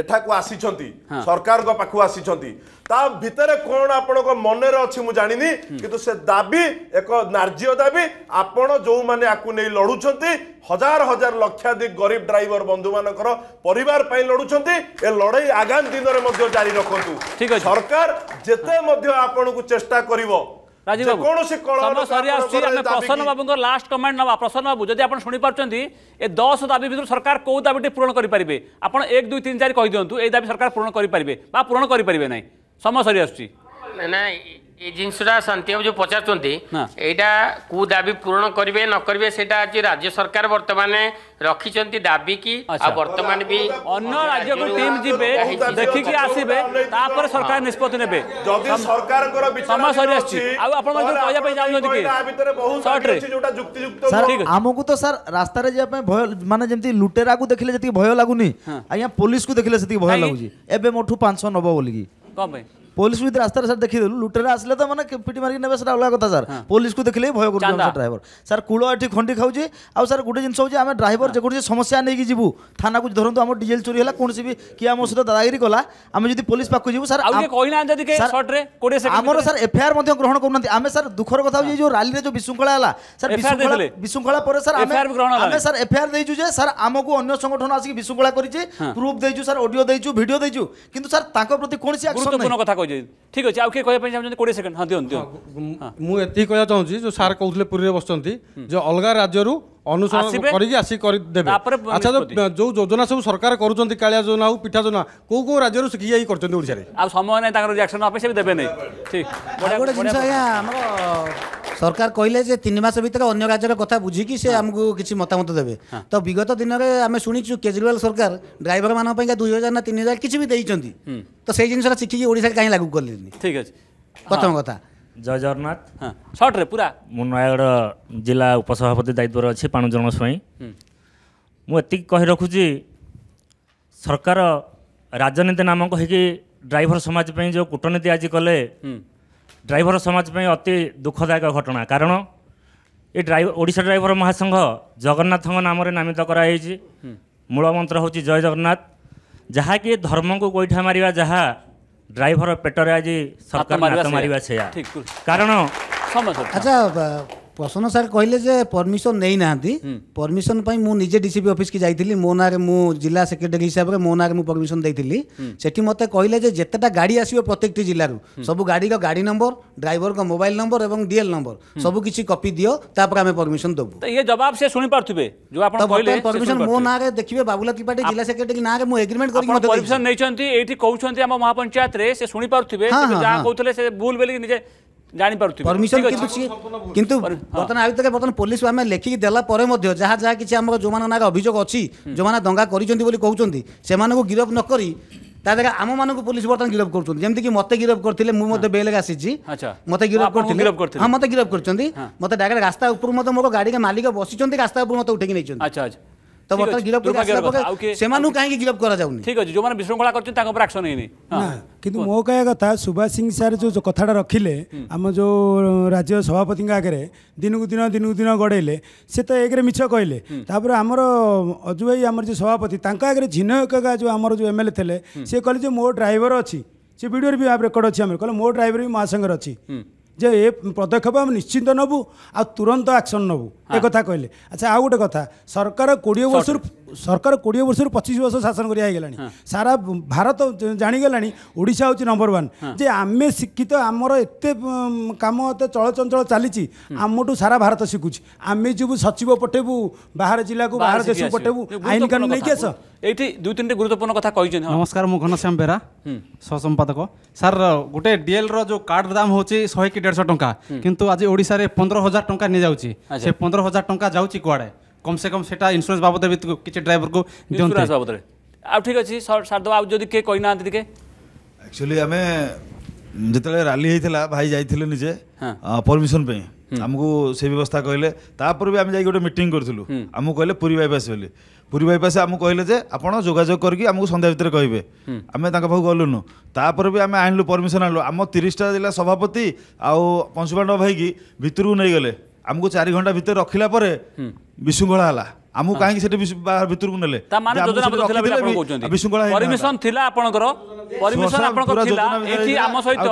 ଏଠାକୁ ଆସିଛନ୍ତି ସରକାରଙ୍କ ପାଖକୁ ଆସିଛନ୍ତି ତା ଭିତରେ କ'ଣ ଆପଣଙ୍କ ମନରେ ଅଛି ମୁଁ ଜାଣିନି କିନ୍ତୁ ସେ ଦାବି ଏକ ନାର୍ଯ୍ୟ ଦାବି ଆପଣ ଯେଉଁମାନେ ଆକୁ ନେଇ ଲଢୁଛନ୍ତି ହଜାର ହଜାର ଲକ୍ଷାଧିକ ଗରିବ ଡ୍ରାଇଭର ବନ୍ଧୁମାନଙ୍କର ପରିବାର ପାଇଁ ଲଢୁଛନ୍ତି ଏ ଲଢେଇ ଆଗାମୀ ଦିନରେ ମଧ୍ୟ ଜାରି ରଖନ୍ତୁ ସରକାର ଯେତେ ମଧ୍ୟ ଆପଣଙ୍କୁ ଚେଷ୍ଟା କରିବ রাজীব বাবু সময় সরি আসছি আমি প্রসন্ন বাবুঙ্কর লাস্ট কমেন্ট নেওয়া প্রসন্ন বাবু যদি আপনার শুনেপারছেন এ দশ দাবি ভিতর সরকার কেউ দাবিটি পূরণ করে পারবে আপনার এক দুই তিন চারি কহিদিও এই দাবি সরকার পূরণ করে পারবে বা পূরণ করে পারবে না সময় সরি আসছি না ଏ ଜିନିଷଟା ଶାନ୍ତି ବାବୁ ଯେଉଁ ପଚାରୁଛନ୍ତି ଏଇଟା କୋଉ ଦାବି ପୂରଣ କରିବେ ନ କରିବେ ସେଇଟା ଆଜି ରାଜ୍ୟ ସରକାର ବର୍ତ୍ତମାନ ରଖିଛନ୍ତି ଦାବି କି ଆଉ ବର୍ତ୍ତମାନ ବି ଅନ୍ୟ ରାଜ୍ୟକୁ ଟିମ୍ ଯିବେ ଦେଖିକି ଆସିବେ ତାପରେ ସରକାର ନିଷ୍ପତ୍ତି ନେବେ ସମୟ ସରି ଆସିଛି ଆଉ ଆପଣ କହିବା ପାଇଁ ଚାହୁଁଛନ୍ତି କି ସର୍ଟରେ ଆମକୁ ତ ସାର୍ ରାସ୍ତାରେ ଯିବା ପାଇଁ ଭୟ ମାନେ ଯେମିତି ଲୁଟେରାକୁ ଦେଖିଲେ ଯେତିକି ଭୟ ଲାଗୁନି ଆଜ୍ଞା ପୋଲିସକୁ ଦେଖିଲେ ସେତିକି ଭୟ ଲାଗୁଛି ଏବେ ମୋଠୁ ପାଞ୍ଚ ନବ ବୋଲିକି କଣ ପାଇଁ ପୋଲିସ ବି ରାସ୍ତାରେ ସାର୍ ଦେଖିଦେଲୁ ଲୁଟେରା ଆସିଲେ ତ ମାନେ ପିଟି ମାରିକି ନେବେ ସେଟା ଅଲଗା କଥା ସାର୍ ପୋଲିସକୁ ଦେଖିଲେ ଭୟ କରୁଛନ୍ତି ଡ୍ରାଇଭର ସାର୍ କୂଳ ଏଠି ଖଣ୍ଡି ଖାଉଛି ଆଉ ସାର୍ ଗୋଟେ ଜିନିଷ ହେଉଛି ଆମେ ଡ୍ରାଇଭର ଯେକୌଣସି ସମସ୍ୟା ନେଇକି ଯିବୁ ଥାନାକୁ ଧରନ୍ତୁ ଆମର ଡିଜେଲ ଚୋରି ହେଲା କୌଣସି ବି କିଏ ଆମ ସହିତ ଦାଦାଗିରି କଲା ଆମେ ଯଦି ପୋଲିସ ପାଖକୁ ଯିବୁ ସାର୍ ଆମର ସାର୍ ଏଫଆଇଆର ମଧ୍ୟ ଗ୍ରହଣ କରୁନାହାନ୍ତି ଆମେ ସାର୍ ଦୁଃଖର କଥା ହେଉଛି ଯେଉଁ ରାଲିରେ ଯେଉଁ ବିଶୃଙ୍ଖଳା ହେଲା ସାର୍ ବିଶୃଙ୍ଖଳା ପରେ ସାର୍ ଆମେ ସାର୍ ଏଫଆଇଆର ଦେଇଛୁ ଯେ ସାର୍ ଆମକୁ ଅନ୍ୟ ସଂଗଠନ ଆସିକି ବିଶୃଙ୍ଖଳା କରିଛି ପ୍ରୁଫ ଦେଇଛୁ ସାର୍ ଅଡିଓ ଦେଇଛୁ ଭିଡ଼ିଓ ଦେଇଛୁ କିନ୍ତୁ ସାର୍ ତାଙ୍କ ପ୍ରତି କୌଣସି ଆକ୍ସନ କଥା କହିଦେବି ଠିକ୍ ଅଛି ଆଉ କିଏ କହିବା ପାଇଁ ଚାହୁଁଛନ୍ତି କୋଡ଼ିଏ ସେକେଣ୍ଡ ହଁ ଦିଅନ୍ତୁ ମୁଁ ଏତିକି କହିବାକୁ ଚାହୁଁଛି ଯେଉଁ ସାର୍ କହୁଥିଲେ ପୁରୀରେ ବସିଛନ୍ତି ଯେ ଅଲଗା ରାଜ୍ୟରୁ ଅନୁସରଣ କରିକି ଆସି କରିଦେବେ ଆଚ୍ଛା ଯେଉଁ ଯୋଜନା ସବୁ ସରକାର କରୁଛନ୍ତି କାଳିଆ ଯୋଜନା ହଉ ପିଠା ଯୋଜନା କେଉଁ କେଉଁ ରାଜ୍ୟରୁ ଶିଖି ଯାଇ କରୁଛନ୍ତି ଓଡ଼ିଶାରେ ଆଉ ସମୟ ନାହିଁ ତାଙ୍କର ରିଆକ୍ସନ୍ ଅପେକ୍ଷା ବି ଦେବେ ନାହିଁ ଠିକ୍ ଗୋଟେ ଜିନିଷ ଆଜ୍ଞା ଆମର সরকার কহিলে যে তিন মাস ভিতরে অন্য রাজ্যের কথা বুঝিকি সে হ্যাঁ। আমি কিছু মতামত দেবে হ্যাঁ। তো বিগত দিনরে আমি শুনিছু কেজরিওয়াল সরকার ড্রাইভর মান দুই হাজার না তিন হাজার কিছু বি দিয়েছেন তো সেই জিনিসটা শিখিকি ওড়িশাকে কাহিঁ লাগু কলেনি ঠিক আছে প্রথম কথা জয় জগন্নাথ সর্টরে পুরা ମୁଁ ନୟାଗଡ଼ ଜିଲ୍ଲା ଉପସଭାପତି ଦାୟିତ୍ୱରେ ଅଛି ପାଣୁଜରଣ ସ୍ୱାଇଁ ମୁଁ ଏତିକି କହି ରଖୁଛି ସରକାର ରାଜନୀତି ନାମକ ହେଇକି ଡ୍ରାଇଭର ସମାଜ ପାଇଁ ଯେଉଁ କୂଟନୀତି ଆଜି କଲେ ଡ୍ରାଇଭର ସମାଜ ପାଇଁ ଅତି ଦୁଃଖଦାୟକ ଘଟଣା କାରଣ ଏ ଡ୍ରାଇଭର ଓଡ଼ିଶା ଡ୍ରାଇଭର ମହାସଂଘ ଜଗନ୍ନାଥଙ୍କ ନାମରେ ନାମିତ କରାଯାଇଛି ମୂଳମନ୍ତ୍ର ହେଉଛି ଜୟ ଜଗନ୍ନାଥ ଯାହାକି ଧର୍ମକୁ ଗୋଇଠା ମାରିବା ଯାହା ଡ୍ରାଇଭର ପେଟରେ ଆଜି ସରକାର ମାରିବା ସେୟା କାରଣ ଆଚ୍ଛା প্রসন্ন স্যার কহিলে যে পরমিশন নেই না পরমিশন পাই মু নিজে ডিসিপি অফিস কি যাইଥିଲି ମୋ ନାଁରେ ମୁଁ ଜିଲ୍ଲା ସେକ୍ରେଟାରୀ ହିସାବରେ ମୋ ନାଁରେ ମୁଁ ପରମିସନ୍ ଦେଇଥିଲି ସେଠି ମୋତେ କହିଲେ ଯେ ଯେତେଟା ଗାଡ଼ି ଆସିବ ପ୍ରତ୍ୟେକଟି ଜିଲ୍ଲାରୁ ସବୁ ଗାଡ଼ିର ଗାଡ଼ି ନମ୍ବର ଡ୍ରାଇଭରଙ୍କ ମୋବାଇଲ ନମ୍ବର ଏବଂ ଡିଏଲ୍ ନମ୍ବର ସବୁ କିଛି କପି ଦିଅ ତାପରେ ଆମେ ପରମିସନ୍ ଦେବୁ ଇଏ ଜବାବ ସେ ଶୁଣି ପାରୁଥିବେ ଯୋଉ ଆପଣ କହିଲେ ପରମିସନ୍ ମୋ ନାଁରେ ଦେଖିବେ ବାବୁଲା ତ୍ରିପାଠୀ ଜିଲ୍ଲା ସେକ୍ରେଟାରୀ ନାଁରେ ମୁଁ ଏଗ୍ରିମେଣ୍ଟ କରିକି ମୋତେ ପରମିସନ୍ ନେଇଛନ୍ତି ଏଇଠି କହୁଛନ୍ତି ଆମ ମହାପଞ୍ଚାୟତରେ ସେ ଶୁଣି ପାରୁଥିବେ ଯାହା କହୁଥିଲେ ସେ ଭୁଲ ବୋଲି ନିଜେ ଜାଣିପାରୁଥିବେ ପରମିଶନ କିନ୍ତୁ କିନ୍ତୁ ବର୍ତ୍ତମାନ ଆଉ ତାକୁ ବର୍ତ୍ତମାନ ପୋଲିସକୁ ଆମେ ଲେଖିକି ଦେଲା ପରେ ମଧ୍ୟ ଯାହା ଯାହା କିଛି ଆମର ଯେଉଁମାନଙ୍କ ନାଁରେ ଅଭିଯୋଗ ଅଛି ଯେଉଁମାନେ ଦଙ୍ଗା କରିଛନ୍ତି ବୋଲି କହୁଛନ୍ତି ସେମାନଙ୍କୁ ଗିରଫ ନ କରି ତା ଜାଗା ଆମମାନଙ୍କୁ ପୋଲିସ ବର୍ତ୍ତମାନ ଗିରଫ କରୁଛନ୍ତି ଯେମିତିକି ମୋତେ ଗିରଫ କରିଥିଲେ ମୁଁ ମଧ୍ୟ ବେଲ୍ରେ ଆସିଛି ମୋତେ ଗିରଫ କରିଥିଲେ ହଁ ମୋତେ ଗିରଫ କରିଛନ୍ତି ମୋତେ ଡାଇରେକ୍ଟ ରାସ୍ତା ଉପରୁ ମଧ୍ୟ ମୋ ଗାଡ଼ିର ମାଲିକ ବସିଛନ୍ତି ରାସ୍ତା ଉପରୁ ମୋତେ ଉଠେଇକି ନେଇଛନ୍ତି ଆଚ୍ଛା ଆଚ୍ଛା ତ ବର୍ତ୍ତମାନ ଗିରଫ କରି ଆସିଲା ପରେ ସେମାନଙ୍କୁ କାହିଁକି ଗିରଫ କରାଯାଉନି ଠିକ୍ ଅଛି ଯେଉଁମାନେ ବିଶୃଙ୍ଖଳା କରିଛନ୍ତି ତାଙ୍କ ଉପରେ ଆକ୍ସନ୍ ହେଇନି କିନ୍ତୁ ମୋ କହିବା କଥା ସୁଭାଷ ସିଂ ସାର୍ ଯେଉଁ କଥାଟା ରଖିଲେ ଆମ ଯେଉଁ ରାଜ୍ୟ ସଭାପତିଙ୍କ ଆଗରେ ଦିନକୁ ଦିନ ଦିନକୁ ଦିନ ଗଡ଼େଇଲେ ସେ ତ ଏକରେ ମିଛ କହିଲେ ତାପରେ ଆମର ଅଜୁ ଭାଇ ଆମର ଯେଉଁ ସଭାପତି ତାଙ୍କ ଆଗରେ ଝିନୟକା ଯେଉଁ ଆମର ଯେଉଁ ଏମ୍ ଏଲ୍ ଥିଲେ ସେ କହିଲେ ଯେ ମୋ ଡ୍ରାଇଭର ଅଛି ସେ ଭିଡ଼ିଓରେ ବି ରେକର୍ଡ଼ ଅଛି ଆମେ କହିଲେ ମୋ ଡ୍ରାଇଭର ବି ମା ଅଛି ଯେ ଏ ପଦକ୍ଷେପ ଆମେ ନିଶ୍ଚିନ୍ତ ନେବୁ ଆଉ ତୁରନ୍ତ ଆକ୍ସନ୍ ନେବୁ ଏ କଥା କହିଲେ ଆଚ୍ଛା ଆଉ ଗୋଟେ କଥା ସରକାର କୋଡ଼ିଏ ବର୍ଷରୁ ସରକାର କୋଡ଼ିଏ ବର୍ଷରୁ ପଚିଶ ବର୍ଷ ଶାସନ କରିବା ହେଇଗଲାଣି ସାରା ଭାରତ ଜାଣିଗଲାଣି ଓଡ଼ିଶା ହେଉଛି ନମ୍ବର ୱାନ୍ ଯେ ଆମେ ଶିକ୍ଷିତ ଆମର ଏତେ କାମ ଏତେ ଚଳଚଞ୍ଚଳ ଚାଲିଛି ଆମଠୁ ସାରା ଭାରତ ଶିଖୁଛି ଆମେ ଯିବୁ ସଚିବ ପଠେଇବୁ ବାହାର ଜିଲ୍ଲାକୁ ବାହାର ଦେଶକୁ ପଠେଇବୁ ଆଇନ କାନୁନ ନେଇକି ଆସ ଏଇଠି ଦୁଇ ତିନିଟି ଗୁରୁତ୍ୱପୂର୍ଣ୍ଣ କଥା କହିଛନ୍ତି ନମସ୍କାର ମୁଁ ଘନଶ୍ୟାମ ବେରା ସହସମ୍ପାଦକ ସାର୍ ଗୋଟେ ଡିଏଲ୍ର ଯେଉଁ କାର୍ଡ ଦାମ ହେଉଛି ଶହେ କି ଦେଢ଼ଶହ ଟଙ୍କା କିନ୍ତୁ ଆଜି ଓଡ଼ିଶାରେ ପନ୍ଦର ହଜାର ଟଙ୍କା ନିଆଯାଉଛି ସେ ପନ୍ଦର ହଜାର ଟଙ୍କା ଯାଉଛି କୁଆଡ଼େ কম সে কম সেটা ইন্স্যুরান্স বাবদ কিছু ড্রাইভরকে ইন্স্যুরান্স বাবদরে আউ ঠিক আছে স্যার দেব আউ যদি কে কই না দিকে একচুয়ালি আমি যেতবে রালি হয়েছিল ভাই যাই নিজে পরমিশন পাই ଆମକୁ ସେ ବ୍ୟବସ୍ଥା କହିଲେ ତାପରେ ବି ଆମେ ଯାଇକି ଗୋଟେ ମିଟିଂ କରିଥିଲୁ ଆମକୁ କହିଲେ ପୁରୀ ବାଇପାସ୍ ବୋଲି ପୁରୀ ବାଇପାସ୍ ଆମକୁ କହିଲେ ଯେ ଆପଣ ଯୋଗାଯୋଗ କରିକି ଆମକୁ ସନ୍ଧ୍ୟା ଭିତରେ କହିବେ ଆମେ ତାଙ୍କ ପାଖକୁ ଗଲୁନୁ ତାପରେ ବି ଆମେ ଆଣିଲୁ ପରମିସନ୍ ଆଣିଲୁ ଆମ ତିରିଶଟା ଜିଲ୍ଲା ସଭାପତି ଆଉ ପଞ୍ଚୁପାଣ୍ଡବ ଭାଇକି ଭିତରକୁ ନେଇଗଲେ ଆମକୁ ଚାରି ଘଣ୍ଟା ଭିତରେ ରଖିଲା ପରେ ବିଶୃଙ୍ଖଳା ହେଲା ଆମକୁ କାହିଁକି ସେଠି ଭିତରକୁ ନେଲେ ବିଶୃଙ୍ଖଳା ପରମିଶନ ଥିଲା ଆପଣଙ୍କର ପରମିଶନ ଆପଣଙ୍କର ଥିଲା ଏଠି ଆମ ସହିତ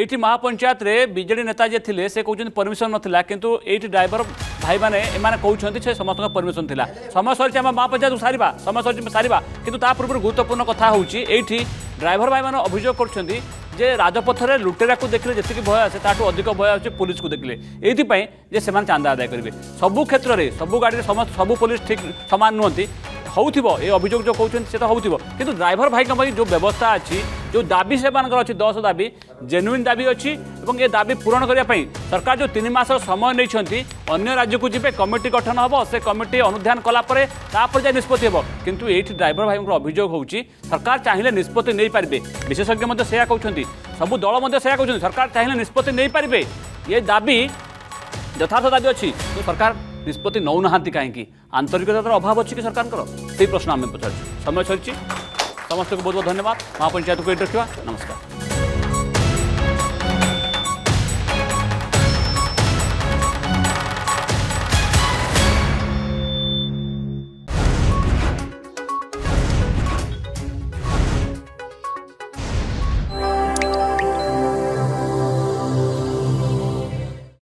ଏଇଠି ମହାପଞ୍ଚାୟତରେ ବିଜେଡି ନେତା ଯିଏ ଥିଲେ ସେ କହୁଛନ୍ତି ପରମିଶନ ନଥିଲା କିନ୍ତୁ ଏଇଠି ଡ୍ରାଇଭର ଭାଇମାନେ ଏମାନେ କହୁଛନ୍ତି ସେ ସମସ୍ତଙ୍କ ପରମିଶନ ଥିଲା ସମୟ ସରିଛି ଆମେ ମହାପଞ୍ଚାୟତକୁ ସାରିବା ସମୟ ସରିଛି ସାରିବା କିନ୍ତୁ ତା ପୂର୍ବରୁ ଗୁରୁତ୍ୱପୂର୍ଣ୍ଣ କଥା ହେଉଛି ଏଇଠି ଡ୍ରାଇଭର ଭାଇମାନେ ଅଭିଯୋଗ କରୁଛନ୍ତି ଯେ ରାଜପଥରେ ଲୁଟେରାକୁ ଦେଖିଲେ ଯେତିକି ଭୟ ଆସେ ତାଠୁ ଅଧିକ ଭୟ ଆସୁଛି ପୋଲିସକୁ ଦେଖିଲେ ଏଇଥିପାଇଁ ଯେ ସେମାନେ ଚାନ୍ଦା ଆଦାୟ କରିବେ ସବୁ କ୍ଷେତ୍ରରେ ସବୁ ଗାଡ଼ିରେ ସମସ୍ତ ସବୁ ପୋଲିସ ଠିକ୍ ସମାନ ନୁହନ୍ତି होउथिबो ए अभियोग जो कहउछन सेटा होउथिबो ड्राइवर भाई जो व्यवस्था अच्छी जो दाबी सेमानकर अच्छी दस दाबी जेन्युन दाबी अच्छी और ये दाबी पूरण करने सरकार जो तीन मस समय नहीं राज्य को जी कमिटी गठन हे से कमिटी अनुधान कलापर तापर जाए निष्पत्ति हबो किंतु ड्राइवर भाई अभोग हो सरकार चाहिए निष्पत्ति नै विशेषज्ञ से सब दल से कहते सरकार चाहिए निष्पत्ति नहीं पारे ये दाबी यथार्थ दाबी अच्छी तो सरकार ନିଷ୍ପତ୍ତି ନେଉନାହାନ୍ତି କାହିଁକି ଆନ୍ତରିକତାର ଅଭାବ ଅଛି କି ସରକାରଙ୍କର ସେଇ ପ୍ରଶ୍ନ ଆମେ ପଚାରୁଛୁ ସମୟ ସରିଛି ସମସ୍ତଙ୍କୁ ବହୁତ ବହୁତ ଧନ୍ୟବାଦ ମହାପଞ୍ଚାୟତକୁ ଏଇଠି ରଖିବା ନମସ୍କାର